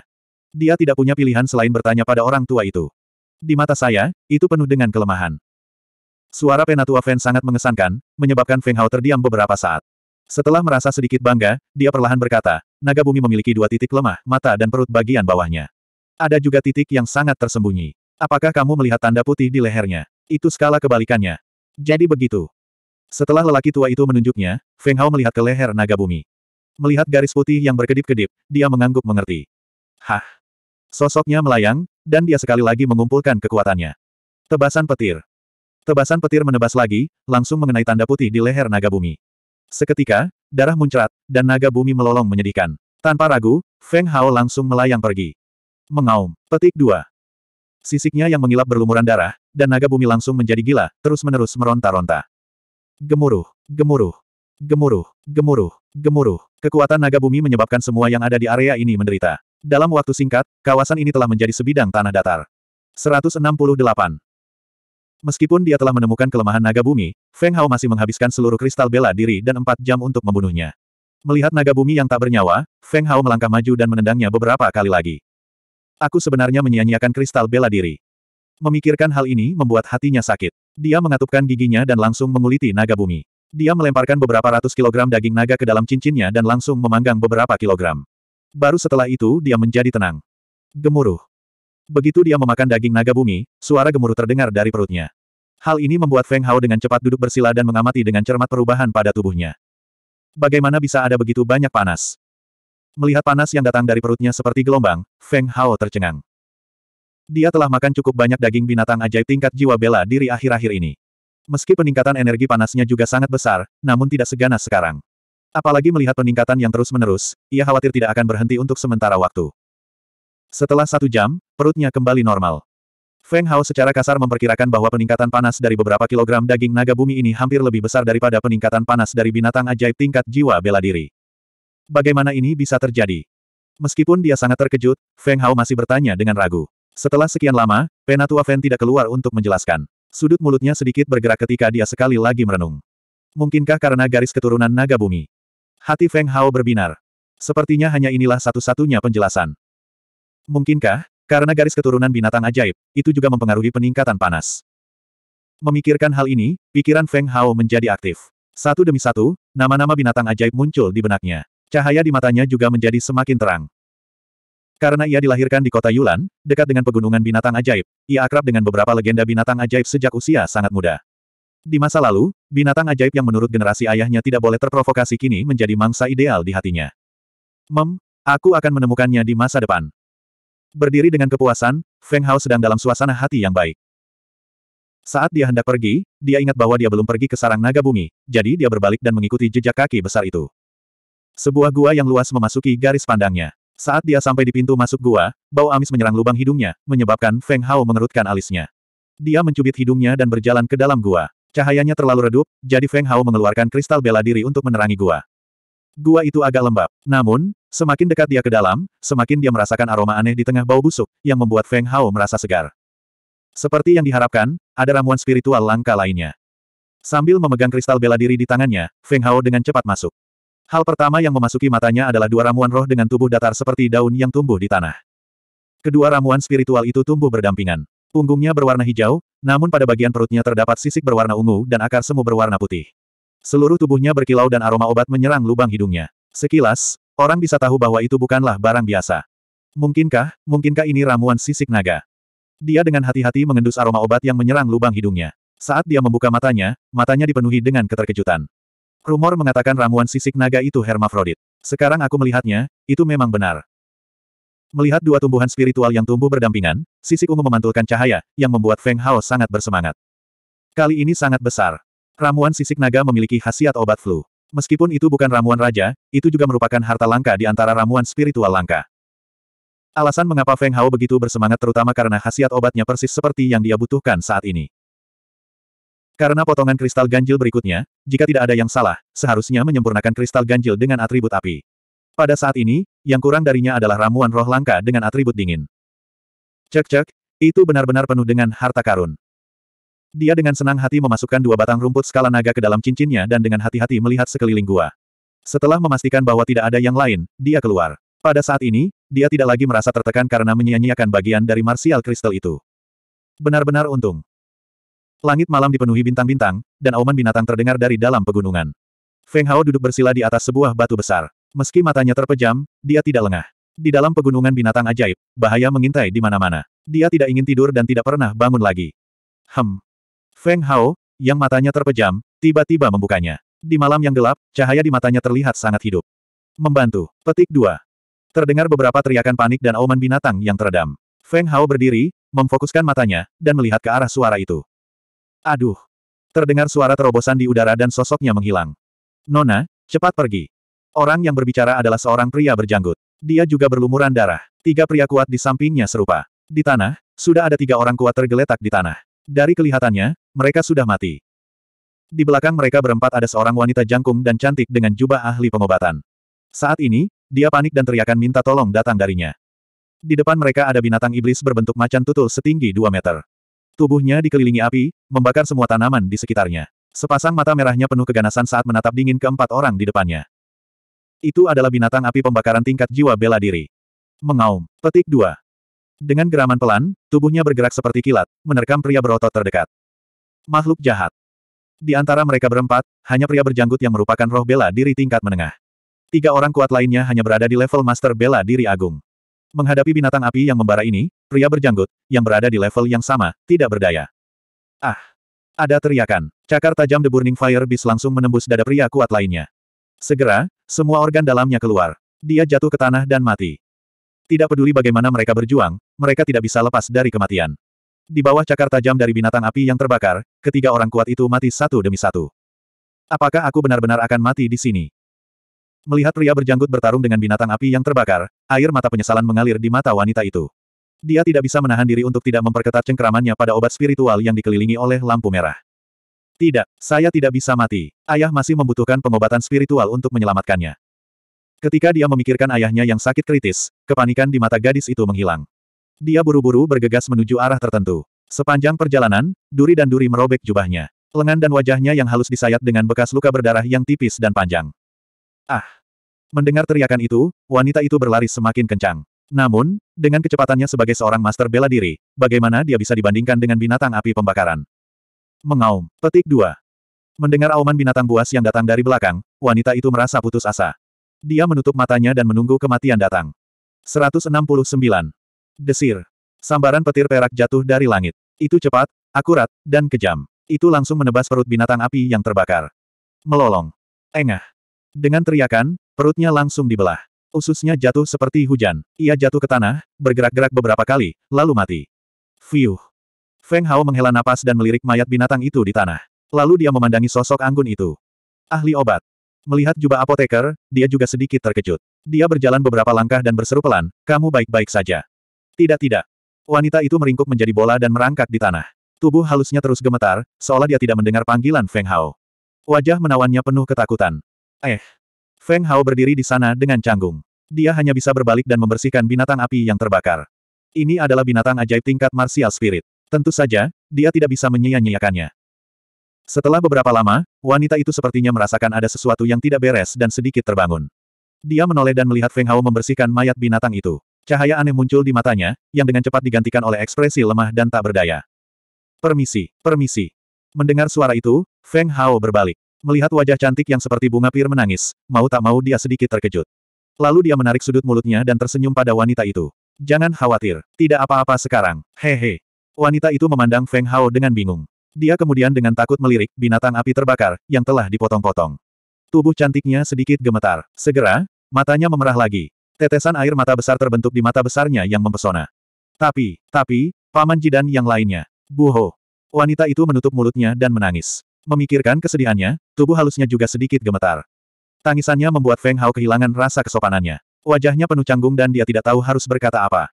Dia tidak punya pilihan selain bertanya pada orang tua itu. Di mata saya, itu penuh dengan kelemahan. Suara Penatua Feng sangat mengesankan, menyebabkan Feng Hao terdiam beberapa saat. Setelah merasa sedikit bangga, dia perlahan berkata, naga bumi memiliki dua titik lemah, mata dan perut bagian bawahnya. Ada juga titik yang sangat tersembunyi. Apakah kamu melihat tanda putih di lehernya? Itu skala kebalikannya. Jadi begitu. Setelah lelaki tua itu menunjuknya, Feng Hao melihat ke leher naga bumi. Melihat garis putih yang berkedip-kedip, dia mengangguk mengerti. Hah? Sosoknya melayang, dan dia sekali lagi mengumpulkan kekuatannya. Tebasan petir. Tebasan petir menebas lagi, langsung mengenai tanda putih di leher naga bumi. Seketika, darah muncrat, dan naga bumi melolong menyedihkan. Tanpa ragu, Feng Hao langsung melayang pergi. Mengaum. Petik dua. Sisiknya yang mengilap berlumuran darah, dan naga bumi langsung menjadi gila, terus-menerus meronta-ronta. Gemuruh, gemuruh, gemuruh, gemuruh, gemuruh. Kekuatan naga bumi menyebabkan semua yang ada di area ini menderita. Dalam waktu singkat, kawasan ini telah menjadi sebidang tanah datar. 168. Meskipun dia telah menemukan kelemahan naga bumi, Feng Hao masih menghabiskan seluruh kristal bela diri dan empat jam untuk membunuhnya. Melihat naga bumi yang tak bernyawa, Feng Hao melangkah maju dan menendangnya beberapa kali lagi. Aku sebenarnya menyia-nyiakan kristal bela diri. Memikirkan hal ini membuat hatinya sakit. Dia mengatupkan giginya dan langsung menguliti naga bumi. Dia melemparkan beberapa ratus kilogram daging naga ke dalam cincinnya dan langsung memanggang beberapa kilogram. Baru setelah itu dia menjadi tenang. Gemuruh. Begitu dia memakan daging naga bumi, suara gemuruh terdengar dari perutnya. Hal ini membuat Feng Hao dengan cepat duduk bersila dan mengamati dengan cermat perubahan pada tubuhnya. Bagaimana bisa ada begitu banyak panas? Melihat panas yang datang dari perutnya seperti gelombang, Feng Hao tercengang. Dia telah makan cukup banyak daging binatang ajaib tingkat jiwa bela diri akhir-akhir ini. Meski peningkatan energi panasnya juga sangat besar, namun tidak seganas sekarang. Apalagi melihat peningkatan yang terus-menerus, ia khawatir tidak akan berhenti untuk sementara waktu. Setelah satu jam, perutnya kembali normal. Feng Hao secara kasar memperkirakan bahwa peningkatan panas dari beberapa kilogram daging naga bumi ini hampir lebih besar daripada peningkatan panas dari binatang ajaib tingkat jiwa bela diri. Bagaimana ini bisa terjadi? Meskipun dia sangat terkejut, Feng Hao masih bertanya dengan ragu. Setelah sekian lama, Penatua Feng tidak keluar untuk menjelaskan. Sudut mulutnya sedikit bergerak ketika dia sekali lagi merenung. Mungkinkah karena garis keturunan naga bumi? Hati Feng Hao berbinar. Sepertinya hanya inilah satu-satunya penjelasan. Mungkinkah, karena garis keturunan binatang ajaib, itu juga mempengaruhi peningkatan panas. Memikirkan hal ini, pikiran Feng Hao menjadi aktif. Satu demi satu, nama-nama binatang ajaib muncul di benaknya. Cahaya di matanya juga menjadi semakin terang. Karena ia dilahirkan di kota Yulan, dekat dengan pegunungan binatang ajaib, ia akrab dengan beberapa legenda binatang ajaib sejak usia sangat muda. Di masa lalu, binatang ajaib yang menurut generasi ayahnya tidak boleh terprovokasi kini menjadi mangsa ideal di hatinya. Mem, aku akan menemukannya di masa depan. Berdiri dengan kepuasan, Feng Hao sedang dalam suasana hati yang baik. Saat dia hendak pergi, dia ingat bahwa dia belum pergi ke sarang naga bumi, jadi dia berbalik dan mengikuti jejak kaki besar itu. Sebuah gua yang luas memasuki garis pandangnya. Saat dia sampai di pintu masuk gua, bau amis menyerang lubang hidungnya, menyebabkan Feng Hao mengerutkan alisnya. Dia mencubit hidungnya dan berjalan ke dalam gua. Cahayanya terlalu redup, jadi Feng Hao mengeluarkan kristal bela diri untuk menerangi gua. Gua itu agak lembab. Namun, semakin dekat dia ke dalam, semakin dia merasakan aroma aneh di tengah bau busuk, yang membuat Feng Hao merasa segar. Seperti yang diharapkan, ada ramuan spiritual langka lainnya. Sambil memegang kristal bela diri di tangannya, Feng Hao dengan cepat masuk. Hal pertama yang memasuki matanya adalah dua ramuan roh dengan tubuh datar seperti daun yang tumbuh di tanah. Kedua ramuan spiritual itu tumbuh berdampingan. Punggungnya berwarna hijau, namun pada bagian perutnya terdapat sisik berwarna ungu dan akar semu berwarna putih. Seluruh tubuhnya berkilau dan aroma obat menyerang lubang hidungnya. Sekilas, orang bisa tahu bahwa itu bukanlah barang biasa. Mungkinkah, mungkinkah ini ramuan sisik naga? Dia dengan hati-hati mengendus aroma obat yang menyerang lubang hidungnya. Saat dia membuka matanya, matanya dipenuhi dengan keterkejutan. Rumor mengatakan ramuan sisik naga itu hermafrodit. Sekarang aku melihatnya, itu memang benar. Melihat dua tumbuhan spiritual yang tumbuh berdampingan, sisik ungu memantulkan cahaya, yang membuat Feng Hao sangat bersemangat. Kali ini sangat besar. Ramuan sisik naga memiliki khasiat obat flu. Meskipun itu bukan ramuan raja, itu juga merupakan harta langka di antara ramuan spiritual langka. Alasan mengapa Feng Hao begitu bersemangat terutama karena khasiat obatnya persis seperti yang dia butuhkan saat ini. Karena potongan kristal ganjil berikutnya, jika tidak ada yang salah, seharusnya menyempurnakan kristal ganjil dengan atribut api. Pada saat ini, yang kurang darinya adalah ramuan roh langka dengan atribut dingin. Cek-cek, itu benar-benar penuh dengan harta karun. Dia dengan senang hati memasukkan dua batang rumput skala naga ke dalam cincinnya dan dengan hati-hati melihat sekeliling gua. Setelah memastikan bahwa tidak ada yang lain, dia keluar. Pada saat ini, dia tidak lagi merasa tertekan karena menyia-nyiakan bagian dari martial kristal itu. Benar-benar untung. Langit malam dipenuhi bintang-bintang, dan auman binatang terdengar dari dalam pegunungan. Feng Hao duduk bersila di atas sebuah batu besar. Meski matanya terpejam, dia tidak lengah. Di dalam pegunungan binatang ajaib, bahaya mengintai di mana-mana. Dia tidak ingin tidur dan tidak pernah bangun lagi. Hem. Feng Hao, yang matanya terpejam, tiba-tiba membukanya. Di malam yang gelap, cahaya di matanya terlihat sangat hidup. Membantu. Petik 2. Terdengar beberapa teriakan panik dan auman binatang yang teredam. Feng Hao berdiri, memfokuskan matanya, dan melihat ke arah suara itu. Aduh. Terdengar suara terobosan di udara dan sosoknya menghilang. Nona, cepat pergi. Orang yang berbicara adalah seorang pria berjanggut. Dia juga berlumuran darah. Tiga pria kuat di sampingnya serupa. Di tanah, sudah ada tiga orang kuat tergeletak di tanah. Dari kelihatannya, mereka sudah mati. Di belakang mereka berempat ada seorang wanita jangkung dan cantik dengan jubah ahli pengobatan. Saat ini, dia panik dan teriakan minta tolong datang darinya. Di depan mereka ada binatang iblis berbentuk macan tutul setinggi 2 meter. Tubuhnya dikelilingi api, membakar semua tanaman di sekitarnya. Sepasang mata merahnya penuh keganasan saat menatap dingin keempat orang di depannya. Itu adalah binatang api pembakaran tingkat jiwa bela diri. Mengaum. Petik 2. Dengan geraman pelan, tubuhnya bergerak seperti kilat, menerkam pria berotot terdekat. Makhluk jahat. Di antara mereka berempat, hanya pria berjanggut yang merupakan roh bela diri tingkat menengah. Tiga orang kuat lainnya hanya berada di level master bela diri agung. Menghadapi binatang api yang membara ini, pria berjanggut, yang berada di level yang sama, tidak berdaya. Ah! Ada teriakan. Cakar tajam The Burning Fire Beast langsung menembus dada pria kuat lainnya. Segera, semua organ dalamnya keluar. Dia jatuh ke tanah dan mati. Tidak peduli bagaimana mereka berjuang, mereka tidak bisa lepas dari kematian. Di bawah cakar tajam dari binatang api yang terbakar, ketiga orang kuat itu mati satu demi satu. Apakah aku benar-benar akan mati di sini? Melihat pria berjanggut bertarung dengan binatang api yang terbakar, air mata penyesalan mengalir di mata wanita itu. Dia tidak bisa menahan diri untuk tidak memperketat cengkeramannya pada obat spiritual yang dikelilingi oleh lampu merah. Tidak, saya tidak bisa mati. Ayah masih membutuhkan pengobatan spiritual untuk menyelamatkannya. Ketika dia memikirkan ayahnya yang sakit kritis, kepanikan di mata gadis itu menghilang. Dia buru-buru bergegas menuju arah tertentu. Sepanjang perjalanan, Duri dan Duri merobek jubahnya. Lengan dan wajahnya yang halus disayat dengan bekas luka berdarah yang tipis dan panjang. Ah! Mendengar teriakan itu, wanita itu berlari semakin kencang. Namun, dengan kecepatannya sebagai seorang master bela diri, bagaimana dia bisa dibandingkan dengan binatang api pembakaran? Mengaum. Petik dua. Mendengar auman binatang buas yang datang dari belakang, wanita itu merasa putus asa. Dia menutup matanya dan menunggu kematian datang. 169. Desir. Sambaran petir perak jatuh dari langit. Itu cepat, akurat, dan kejam. Itu langsung menebas perut binatang api yang terbakar. Melolong. Engah. Dengan teriakan, perutnya langsung dibelah. Ususnya jatuh seperti hujan. Ia jatuh ke tanah, bergerak-gerak beberapa kali, lalu mati. Fiuh. Feng Hao menghela napas dan melirik mayat binatang itu di tanah. Lalu dia memandangi sosok anggun itu. Ahli obat. Melihat jubah apoteker, dia juga sedikit terkejut. Dia berjalan beberapa langkah dan berseru pelan, kamu baik-baik saja. Tidak-tidak. Wanita itu meringkuk menjadi bola dan merangkak di tanah. Tubuh halusnya terus gemetar, seolah dia tidak mendengar panggilan Feng Hao. Wajah menawannya penuh ketakutan. Eh. Feng Hao berdiri di sana dengan canggung. Dia hanya bisa berbalik dan membersihkan binatang api yang terbakar. Ini adalah binatang ajaib tingkat martial spirit. Tentu saja, dia tidak bisa menyia-nyiakannya. Setelah beberapa lama, wanita itu sepertinya merasakan ada sesuatu yang tidak beres dan sedikit terbangun. Dia menoleh dan melihat Feng Hao membersihkan mayat binatang itu. Cahaya aneh muncul di matanya, yang dengan cepat digantikan oleh ekspresi lemah dan tak berdaya. Permisi, permisi. Mendengar suara itu, Feng Hao berbalik. Melihat wajah cantik yang seperti bunga pir menangis, mau tak mau dia sedikit terkejut. Lalu dia menarik sudut mulutnya dan tersenyum pada wanita itu. Jangan khawatir, tidak apa-apa sekarang, hehe. Wanita itu memandang Feng Hao dengan bingung. Dia kemudian dengan takut melirik binatang api terbakar yang telah dipotong-potong. Tubuh cantiknya sedikit gemetar. Segera, matanya memerah lagi. Tetesan air mata besar terbentuk di mata besarnya yang mempesona. Tapi, tapi, Paman Jidan yang lainnya. Buho. Wanita itu menutup mulutnya dan menangis. Memikirkan kesedihannya, tubuh halusnya juga sedikit gemetar. Tangisannya membuat Feng Hao kehilangan rasa kesopanannya. Wajahnya penuh canggung dan dia tidak tahu harus berkata apa.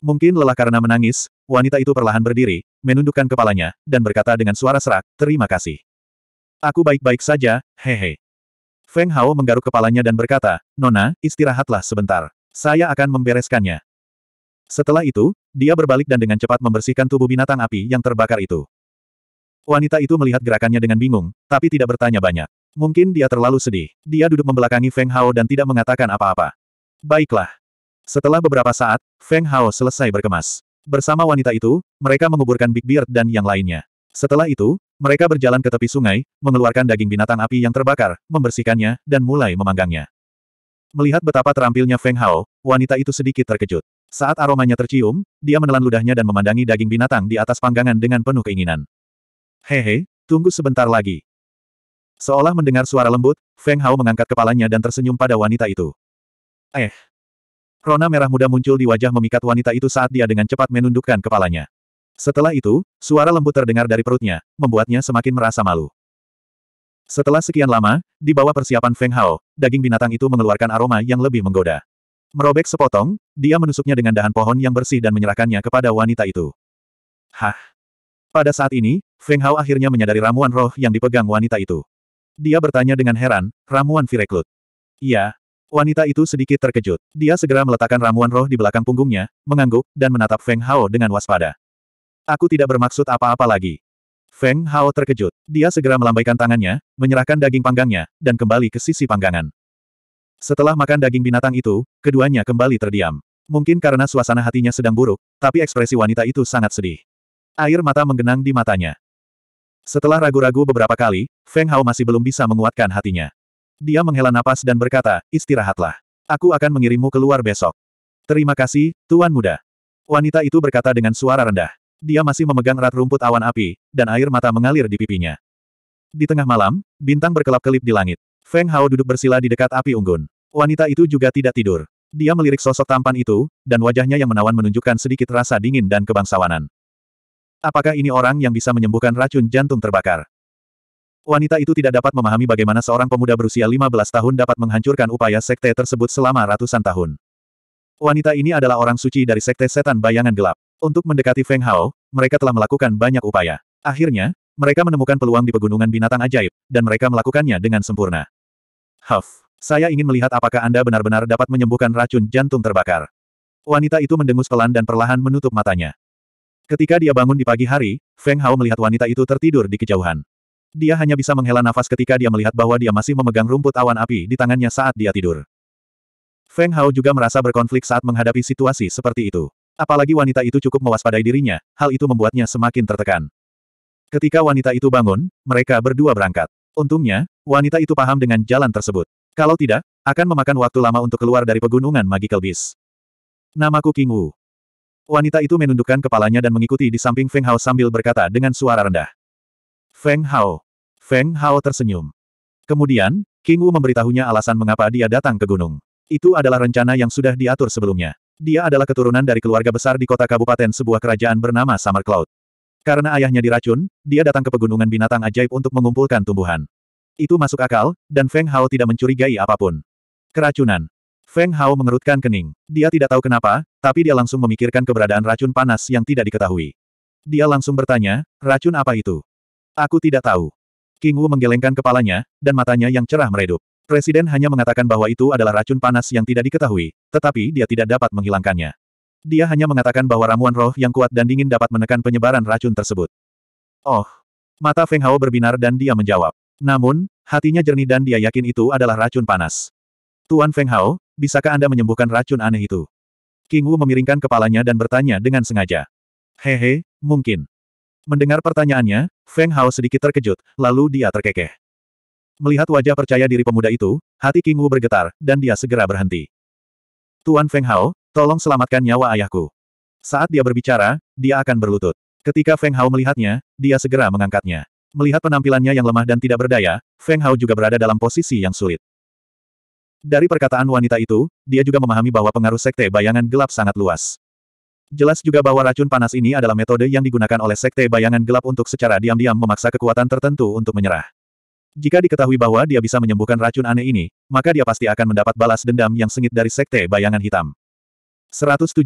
Mungkin lelah karena menangis, wanita itu perlahan berdiri, menundukkan kepalanya, dan berkata dengan suara serak, terima kasih. Aku baik-baik saja, hehe. Feng Hao menggaruk kepalanya dan berkata, Nona, istirahatlah sebentar. Saya akan membereskannya. Setelah itu, dia berbalik dan dengan cepat membersihkan tubuh binatang api yang terbakar itu. Wanita itu melihat gerakannya dengan bingung, tapi tidak bertanya banyak. Mungkin dia terlalu sedih. Dia duduk membelakangi Feng Hao dan tidak mengatakan apa-apa. Baiklah, setelah beberapa saat, Feng Hao selesai berkemas. Bersama wanita itu, mereka menguburkan Big Beard dan yang lainnya. Setelah itu, mereka berjalan ke tepi sungai, mengeluarkan daging binatang api yang terbakar, membersihkannya, dan mulai memanggangnya. Melihat betapa terampilnya Feng Hao, wanita itu sedikit terkejut. Saat aromanya tercium, dia menelan ludahnya dan memandangi daging binatang di atas panggangan dengan penuh keinginan. Hehe, tunggu sebentar lagi. Seolah mendengar suara lembut, Feng Hao mengangkat kepalanya dan tersenyum pada wanita itu. Eh, Rona merah muda muncul di wajah memikat wanita itu saat dia dengan cepat menundukkan kepalanya. Setelah itu, suara lembut terdengar dari perutnya, membuatnya semakin merasa malu. Setelah sekian lama, di bawah persiapan Feng Hao, daging binatang itu mengeluarkan aroma yang lebih menggoda. Merobek sepotong, dia menusuknya dengan dahan pohon yang bersih dan menyerahkannya kepada wanita itu. Hah! Pada saat ini, Feng Hao akhirnya menyadari ramuan roh yang dipegang wanita itu. Dia bertanya dengan heran, ramuan Vireklut. Iya, Wanita itu sedikit terkejut. Dia segera meletakkan ramuan roh di belakang punggungnya, mengangguk, dan menatap Feng Hao dengan waspada. Aku tidak bermaksud apa-apa lagi. Feng Hao terkejut. Dia segera melambaikan tangannya, menyerahkan daging panggangnya, dan kembali ke sisi panggangan. Setelah makan daging binatang itu, keduanya kembali terdiam. Mungkin karena suasana hatinya sedang buruk, tapi ekspresi wanita itu sangat sedih. Air mata menggenang di matanya. Setelah ragu-ragu beberapa kali, Feng Hao masih belum bisa menguatkan hatinya. Dia menghela napas dan berkata, istirahatlah. Aku akan mengirimmu keluar besok. Terima kasih, Tuan Muda. Wanita itu berkata dengan suara rendah. Dia masih memegang erat rumput awan api, dan air mata mengalir di pipinya. Di tengah malam, bintang berkelap-kelip di langit. Feng Hao duduk bersila di dekat api unggun. Wanita itu juga tidak tidur. Dia melirik sosok tampan itu, dan wajahnya yang menawan menunjukkan sedikit rasa dingin dan kebangsawanan. Apakah ini orang yang bisa menyembuhkan racun jantung terbakar? Wanita itu tidak dapat memahami bagaimana seorang pemuda berusia 15 tahun dapat menghancurkan upaya sekte tersebut selama ratusan tahun. Wanita ini adalah orang suci dari sekte setan bayangan gelap. Untuk mendekati Feng Hao, mereka telah melakukan banyak upaya. Akhirnya, mereka menemukan peluang di pegunungan binatang ajaib, dan mereka melakukannya dengan sempurna. Huff, saya ingin melihat apakah Anda benar-benar dapat menyembuhkan racun jantung terbakar. Wanita itu mendengus pelan dan perlahan menutup matanya. Ketika dia bangun di pagi hari, Feng Hao melihat wanita itu tertidur di kejauhan. Dia hanya bisa menghela nafas ketika dia melihat bahwa dia masih memegang rumput awan api di tangannya saat dia tidur. Feng Hao juga merasa berkonflik saat menghadapi situasi seperti itu. Apalagi wanita itu cukup mewaspadai dirinya, hal itu membuatnya semakin tertekan. Ketika wanita itu bangun, mereka berdua berangkat. Untungnya, wanita itu paham dengan jalan tersebut. Kalau tidak, akan memakan waktu lama untuk keluar dari pegunungan Magical Beast. Namaku King Wu. Wanita itu menundukkan kepalanya dan mengikuti di samping Feng Hao sambil berkata dengan suara rendah. Feng Hao. Feng Hao tersenyum. Kemudian, King Wu memberitahunya alasan mengapa dia datang ke gunung. Itu adalah rencana yang sudah diatur sebelumnya. Dia adalah keturunan dari keluarga besar di kota kabupaten sebuah kerajaan bernama Summer Cloud. Karena ayahnya diracun, dia datang ke pegunungan binatang ajaib untuk mengumpulkan tumbuhan. Itu masuk akal, dan Feng Hao tidak mencurigai apapun. Keracunan. Feng Hao mengerutkan kening. Dia tidak tahu kenapa, tapi dia langsung memikirkan keberadaan racun panas yang tidak diketahui. Dia langsung bertanya, racun apa itu? Aku tidak tahu. King Wu menggelengkan kepalanya, dan matanya yang cerah meredup. Presiden hanya mengatakan bahwa itu adalah racun panas yang tidak diketahui, tetapi dia tidak dapat menghilangkannya. Dia hanya mengatakan bahwa ramuan roh yang kuat dan dingin dapat menekan penyebaran racun tersebut. Oh. Mata Feng Hao berbinar dan dia menjawab. Namun, hatinya jernih dan dia yakin itu adalah racun panas. Tuan Feng Hao, bisakah Anda menyembuhkan racun aneh itu? King Wu memiringkan kepalanya dan bertanya dengan sengaja. Hehe, mungkin. Mendengar pertanyaannya, Feng Hao sedikit terkejut, lalu dia terkekeh. Melihat wajah percaya diri pemuda itu, hati King Wu bergetar, dan dia segera berhenti. Tuan Feng Hao, tolong selamatkan nyawa ayahku. Saat dia berbicara, dia akan berlutut. Ketika Feng Hao melihatnya, dia segera mengangkatnya. Melihat penampilannya yang lemah dan tidak berdaya, Feng Hao juga berada dalam posisi yang sulit. Dari perkataan wanita itu, dia juga memahami bahwa pengaruh sekte bayangan gelap sangat luas. Jelas juga bahwa racun panas ini adalah metode yang digunakan oleh Sekte Bayangan Gelap untuk secara diam-diam memaksa kekuatan tertentu untuk menyerah. Jika diketahui bahwa dia bisa menyembuhkan racun aneh ini, maka dia pasti akan mendapat balas dendam yang sengit dari Sekte Bayangan Hitam. 170.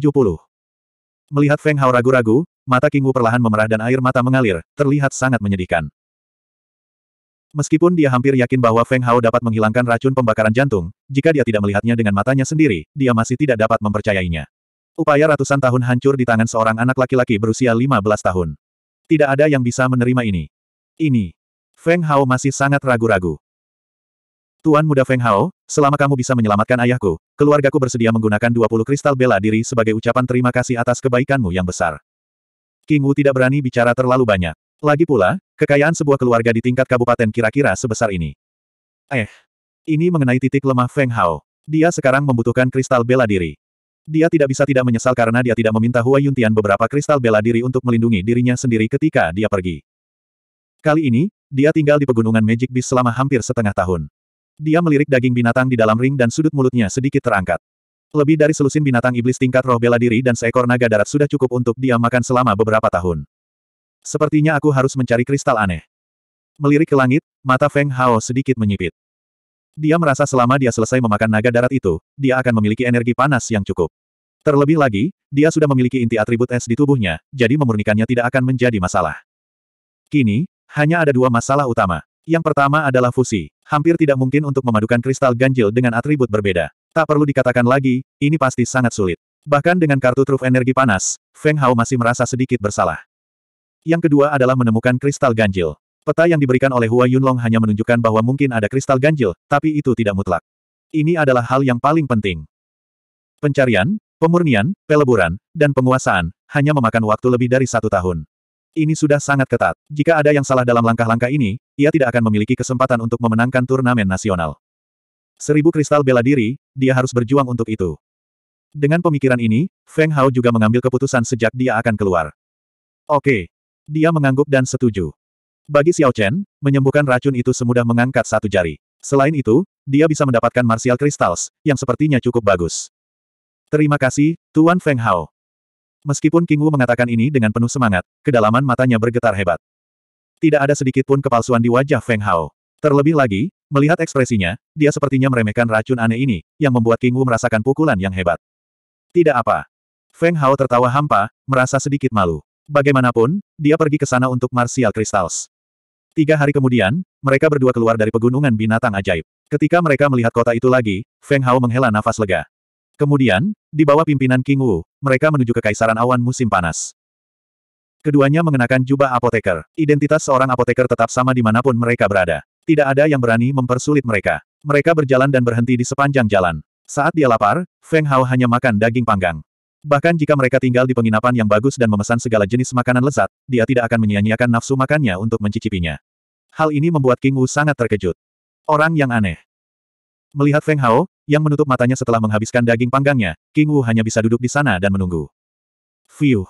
Melihat Feng Hao ragu-ragu, mata King Wu perlahan memerah dan air mata mengalir, terlihat sangat menyedihkan. Meskipun dia hampir yakin bahwa Feng Hao dapat menghilangkan racun pembakaran jantung, jika dia tidak melihatnya dengan matanya sendiri, dia masih tidak dapat mempercayainya. Upaya ratusan tahun hancur di tangan seorang anak laki-laki berusia 15 tahun. Tidak ada yang bisa menerima ini. Ini. Feng Hao masih sangat ragu-ragu. Tuan muda Feng Hao, selama kamu bisa menyelamatkan ayahku, keluargaku bersedia menggunakan 20 kristal bela diri sebagai ucapan terima kasih atas kebaikanmu yang besar. King Wu tidak berani bicara terlalu banyak. Lagi pula, kekayaan sebuah keluarga di tingkat kabupaten kira-kira sebesar ini. Eh. Ini mengenai titik lemah Feng Hao. Dia sekarang membutuhkan kristal bela diri. Dia tidak bisa tidak menyesal karena dia tidak meminta Hua Yuntian beberapa kristal bela diri untuk melindungi dirinya sendiri ketika dia pergi. Kali ini, dia tinggal di pegunungan Magic Beast selama hampir setengah tahun. Dia melirik daging binatang di dalam ring dan sudut mulutnya sedikit terangkat. Lebih dari selusin binatang iblis tingkat roh bela diri dan seekor naga darat sudah cukup untuk dia makan selama beberapa tahun. Sepertinya aku harus mencari kristal aneh. Melirik ke langit, mata Feng Hao sedikit menyipit. Dia merasa selama dia selesai memakan naga darat itu, dia akan memiliki energi panas yang cukup. Terlebih lagi, dia sudah memiliki inti atribut es di tubuhnya, jadi memurnikannya tidak akan menjadi masalah. Kini, hanya ada dua masalah utama. Yang pertama adalah fusi. Hampir tidak mungkin untuk memadukan kristal ganjil dengan atribut berbeda. Tak perlu dikatakan lagi, ini pasti sangat sulit. Bahkan dengan kartu truf energi panas, Feng Hao masih merasa sedikit bersalah. Yang kedua adalah menemukan kristal ganjil. Peta yang diberikan oleh Hua Yunlong hanya menunjukkan bahwa mungkin ada kristal ganjil, tapi itu tidak mutlak. Ini adalah hal yang paling penting. Pencarian, pemurnian, peleburan, dan penguasaan, hanya memakan waktu lebih dari satu tahun. Ini sudah sangat ketat. Jika ada yang salah dalam langkah-langkah ini, ia tidak akan memiliki kesempatan untuk memenangkan turnamen nasional. Seribu kristal bela diri, dia harus berjuang untuk itu. Dengan pemikiran ini, Feng Hao juga mengambil keputusan sejak dia akan keluar. Oke. Dia mengangguk dan setuju. Bagi Xiao Chen, menyembuhkan racun itu semudah mengangkat satu jari. Selain itu, dia bisa mendapatkan martial crystals, yang sepertinya cukup bagus. Terima kasih, Tuan Feng Hao. Meskipun King Wu mengatakan ini dengan penuh semangat, kedalaman matanya bergetar hebat. Tidak ada sedikit pun kepalsuan di wajah Feng Hao. Terlebih lagi, melihat ekspresinya, dia sepertinya meremehkan racun aneh ini, yang membuat King Wu merasakan pukulan yang hebat. Tidak apa. Feng Hao tertawa hampa, merasa sedikit malu. Bagaimanapun, dia pergi ke sana untuk Martial Crystals. Tiga hari kemudian, mereka berdua keluar dari pegunungan binatang ajaib. Ketika mereka melihat kota itu lagi, Feng Hao menghela nafas lega. Kemudian, di bawah pimpinan King Wu, mereka menuju ke Kaisaran Awan musim panas. Keduanya mengenakan jubah apoteker. Identitas seorang apoteker tetap sama di manapun mereka berada. Tidak ada yang berani mempersulit mereka. Mereka berjalan dan berhenti di sepanjang jalan. Saat dia lapar, Feng Hao hanya makan daging panggang. Bahkan jika mereka tinggal di penginapan yang bagus dan memesan segala jenis makanan lezat, dia tidak akan menyia-nyiakan nafsu makannya untuk mencicipinya. Hal ini membuat King Wu sangat terkejut. Orang yang aneh. Melihat Feng Hao, yang menutup matanya setelah menghabiskan daging panggangnya, King Wu hanya bisa duduk di sana dan menunggu. Fiuh.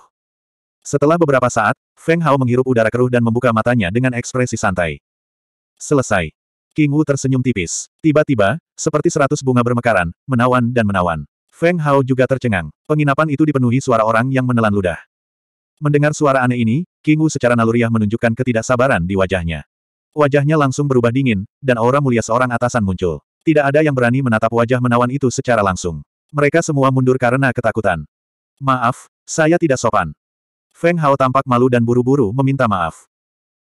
Setelah beberapa saat, Feng Hao menghirup udara keruh dan membuka matanya dengan ekspresi santai. Selesai. King Wu tersenyum tipis. Tiba-tiba, seperti seratus bunga bermekaran, menawan dan menawan. Feng Hao juga tercengang. Penginapan itu dipenuhi suara orang yang menelan ludah. Mendengar suara aneh ini, King Wu secara naluriah menunjukkan ketidaksabaran di wajahnya. Wajahnya langsung berubah dingin, dan aura mulia seorang atasan muncul. Tidak ada yang berani menatap wajah menawan itu secara langsung. Mereka semua mundur karena ketakutan. Maaf, saya tidak sopan. Feng Hao tampak malu dan buru-buru meminta maaf.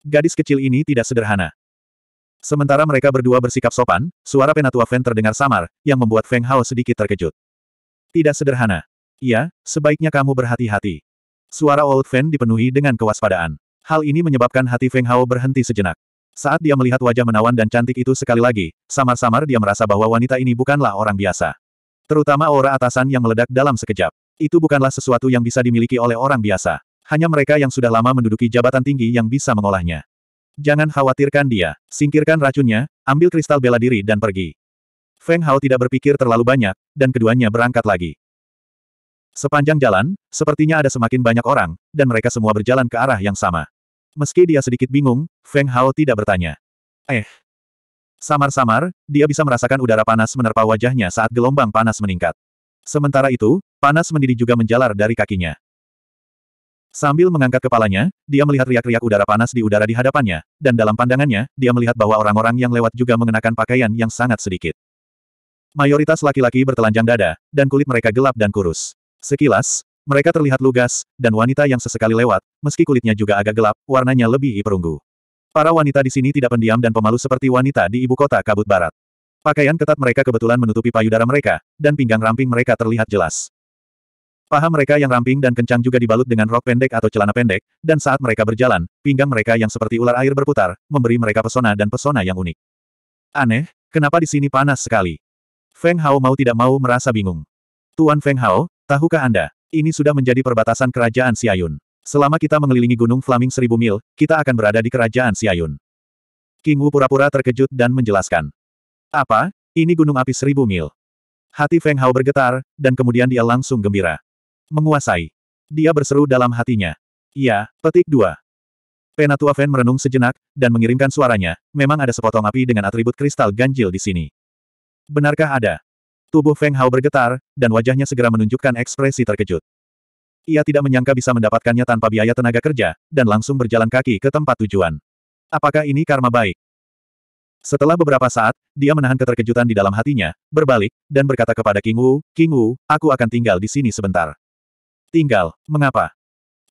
Gadis kecil ini tidak sederhana. Sementara mereka berdua bersikap sopan, suara penatua Feng terdengar samar, yang membuat Feng Hao sedikit terkejut. Tidak sederhana. Iya, sebaiknya kamu berhati-hati. Suara Old Fan dipenuhi dengan kewaspadaan. Hal ini menyebabkan hati Feng Hao berhenti sejenak. Saat dia melihat wajah menawan dan cantik itu sekali lagi, samar-samar dia merasa bahwa wanita ini bukanlah orang biasa. Terutama aura atasan yang meledak dalam sekejap. Itu bukanlah sesuatu yang bisa dimiliki oleh orang biasa. Hanya mereka yang sudah lama menduduki jabatan tinggi yang bisa mengolahnya. Jangan khawatirkan dia. Singkirkan racunnya, ambil kristal bela diri dan pergi. Feng Hao tidak berpikir terlalu banyak, dan keduanya berangkat lagi. Sepanjang jalan, sepertinya ada semakin banyak orang, dan mereka semua berjalan ke arah yang sama. Meski dia sedikit bingung, Feng Hao tidak bertanya. Eh. Samar-samar, dia bisa merasakan udara panas menerpa wajahnya saat gelombang panas meningkat. Sementara itu, panas mendidih juga menjalar dari kakinya. Sambil mengangkat kepalanya, dia melihat riak-riak udara panas di udara di hadapannya, dan dalam pandangannya, dia melihat bahwa orang-orang yang lewat juga mengenakan pakaian yang sangat sedikit. Mayoritas laki-laki bertelanjang dada, dan kulit mereka gelap dan kurus. Sekilas, mereka terlihat lugas, dan wanita yang sesekali lewat, meski kulitnya juga agak gelap, warnanya lebih perunggu. Para wanita di sini tidak pendiam dan pemalu seperti wanita di ibu kota kabut barat. Pakaian ketat mereka kebetulan menutupi payudara mereka, dan pinggang ramping mereka terlihat jelas. Paha mereka yang ramping dan kencang juga dibalut dengan rok pendek atau celana pendek, dan saat mereka berjalan, pinggang mereka yang seperti ular air berputar, memberi mereka pesona dan pesona yang unik. Aneh, kenapa di sini panas sekali? Feng Hao mau tidak mau merasa bingung. Tuan Feng Hao, tahukah Anda, ini sudah menjadi perbatasan kerajaan Siayun. Selama kita mengelilingi Gunung Flaming Seribu Mil, kita akan berada di kerajaan Siayun. King Wu pura-pura terkejut dan menjelaskan. Apa? Ini Gunung Api Seribu Mil. Hati Feng Hao bergetar, dan kemudian dia langsung gembira. Menguasai. Dia berseru dalam hatinya. Ya, petik dua. Penatua Fen merenung sejenak, dan mengirimkan suaranya, memang ada sepotong api dengan atribut kristal ganjil di sini. Benarkah ada? Tubuh Feng Hao bergetar, dan wajahnya segera menunjukkan ekspresi terkejut. Ia tidak menyangka bisa mendapatkannya tanpa biaya tenaga kerja, dan langsung berjalan kaki ke tempat tujuan. Apakah ini karma baik? Setelah beberapa saat, dia menahan keterkejutan di dalam hatinya, berbalik, dan berkata kepada King Wu, King Wu, aku akan tinggal di sini sebentar. Tinggal, mengapa?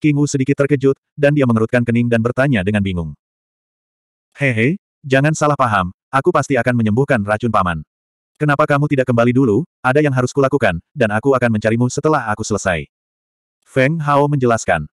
King Wu sedikit terkejut, dan dia mengerutkan kening dan bertanya dengan bingung. Hehe, jangan salah paham, aku pasti akan menyembuhkan racun paman. Kenapa kamu tidak kembali dulu, ada yang harus kulakukan, dan aku akan mencarimu setelah aku selesai. Feng Hao menjelaskan.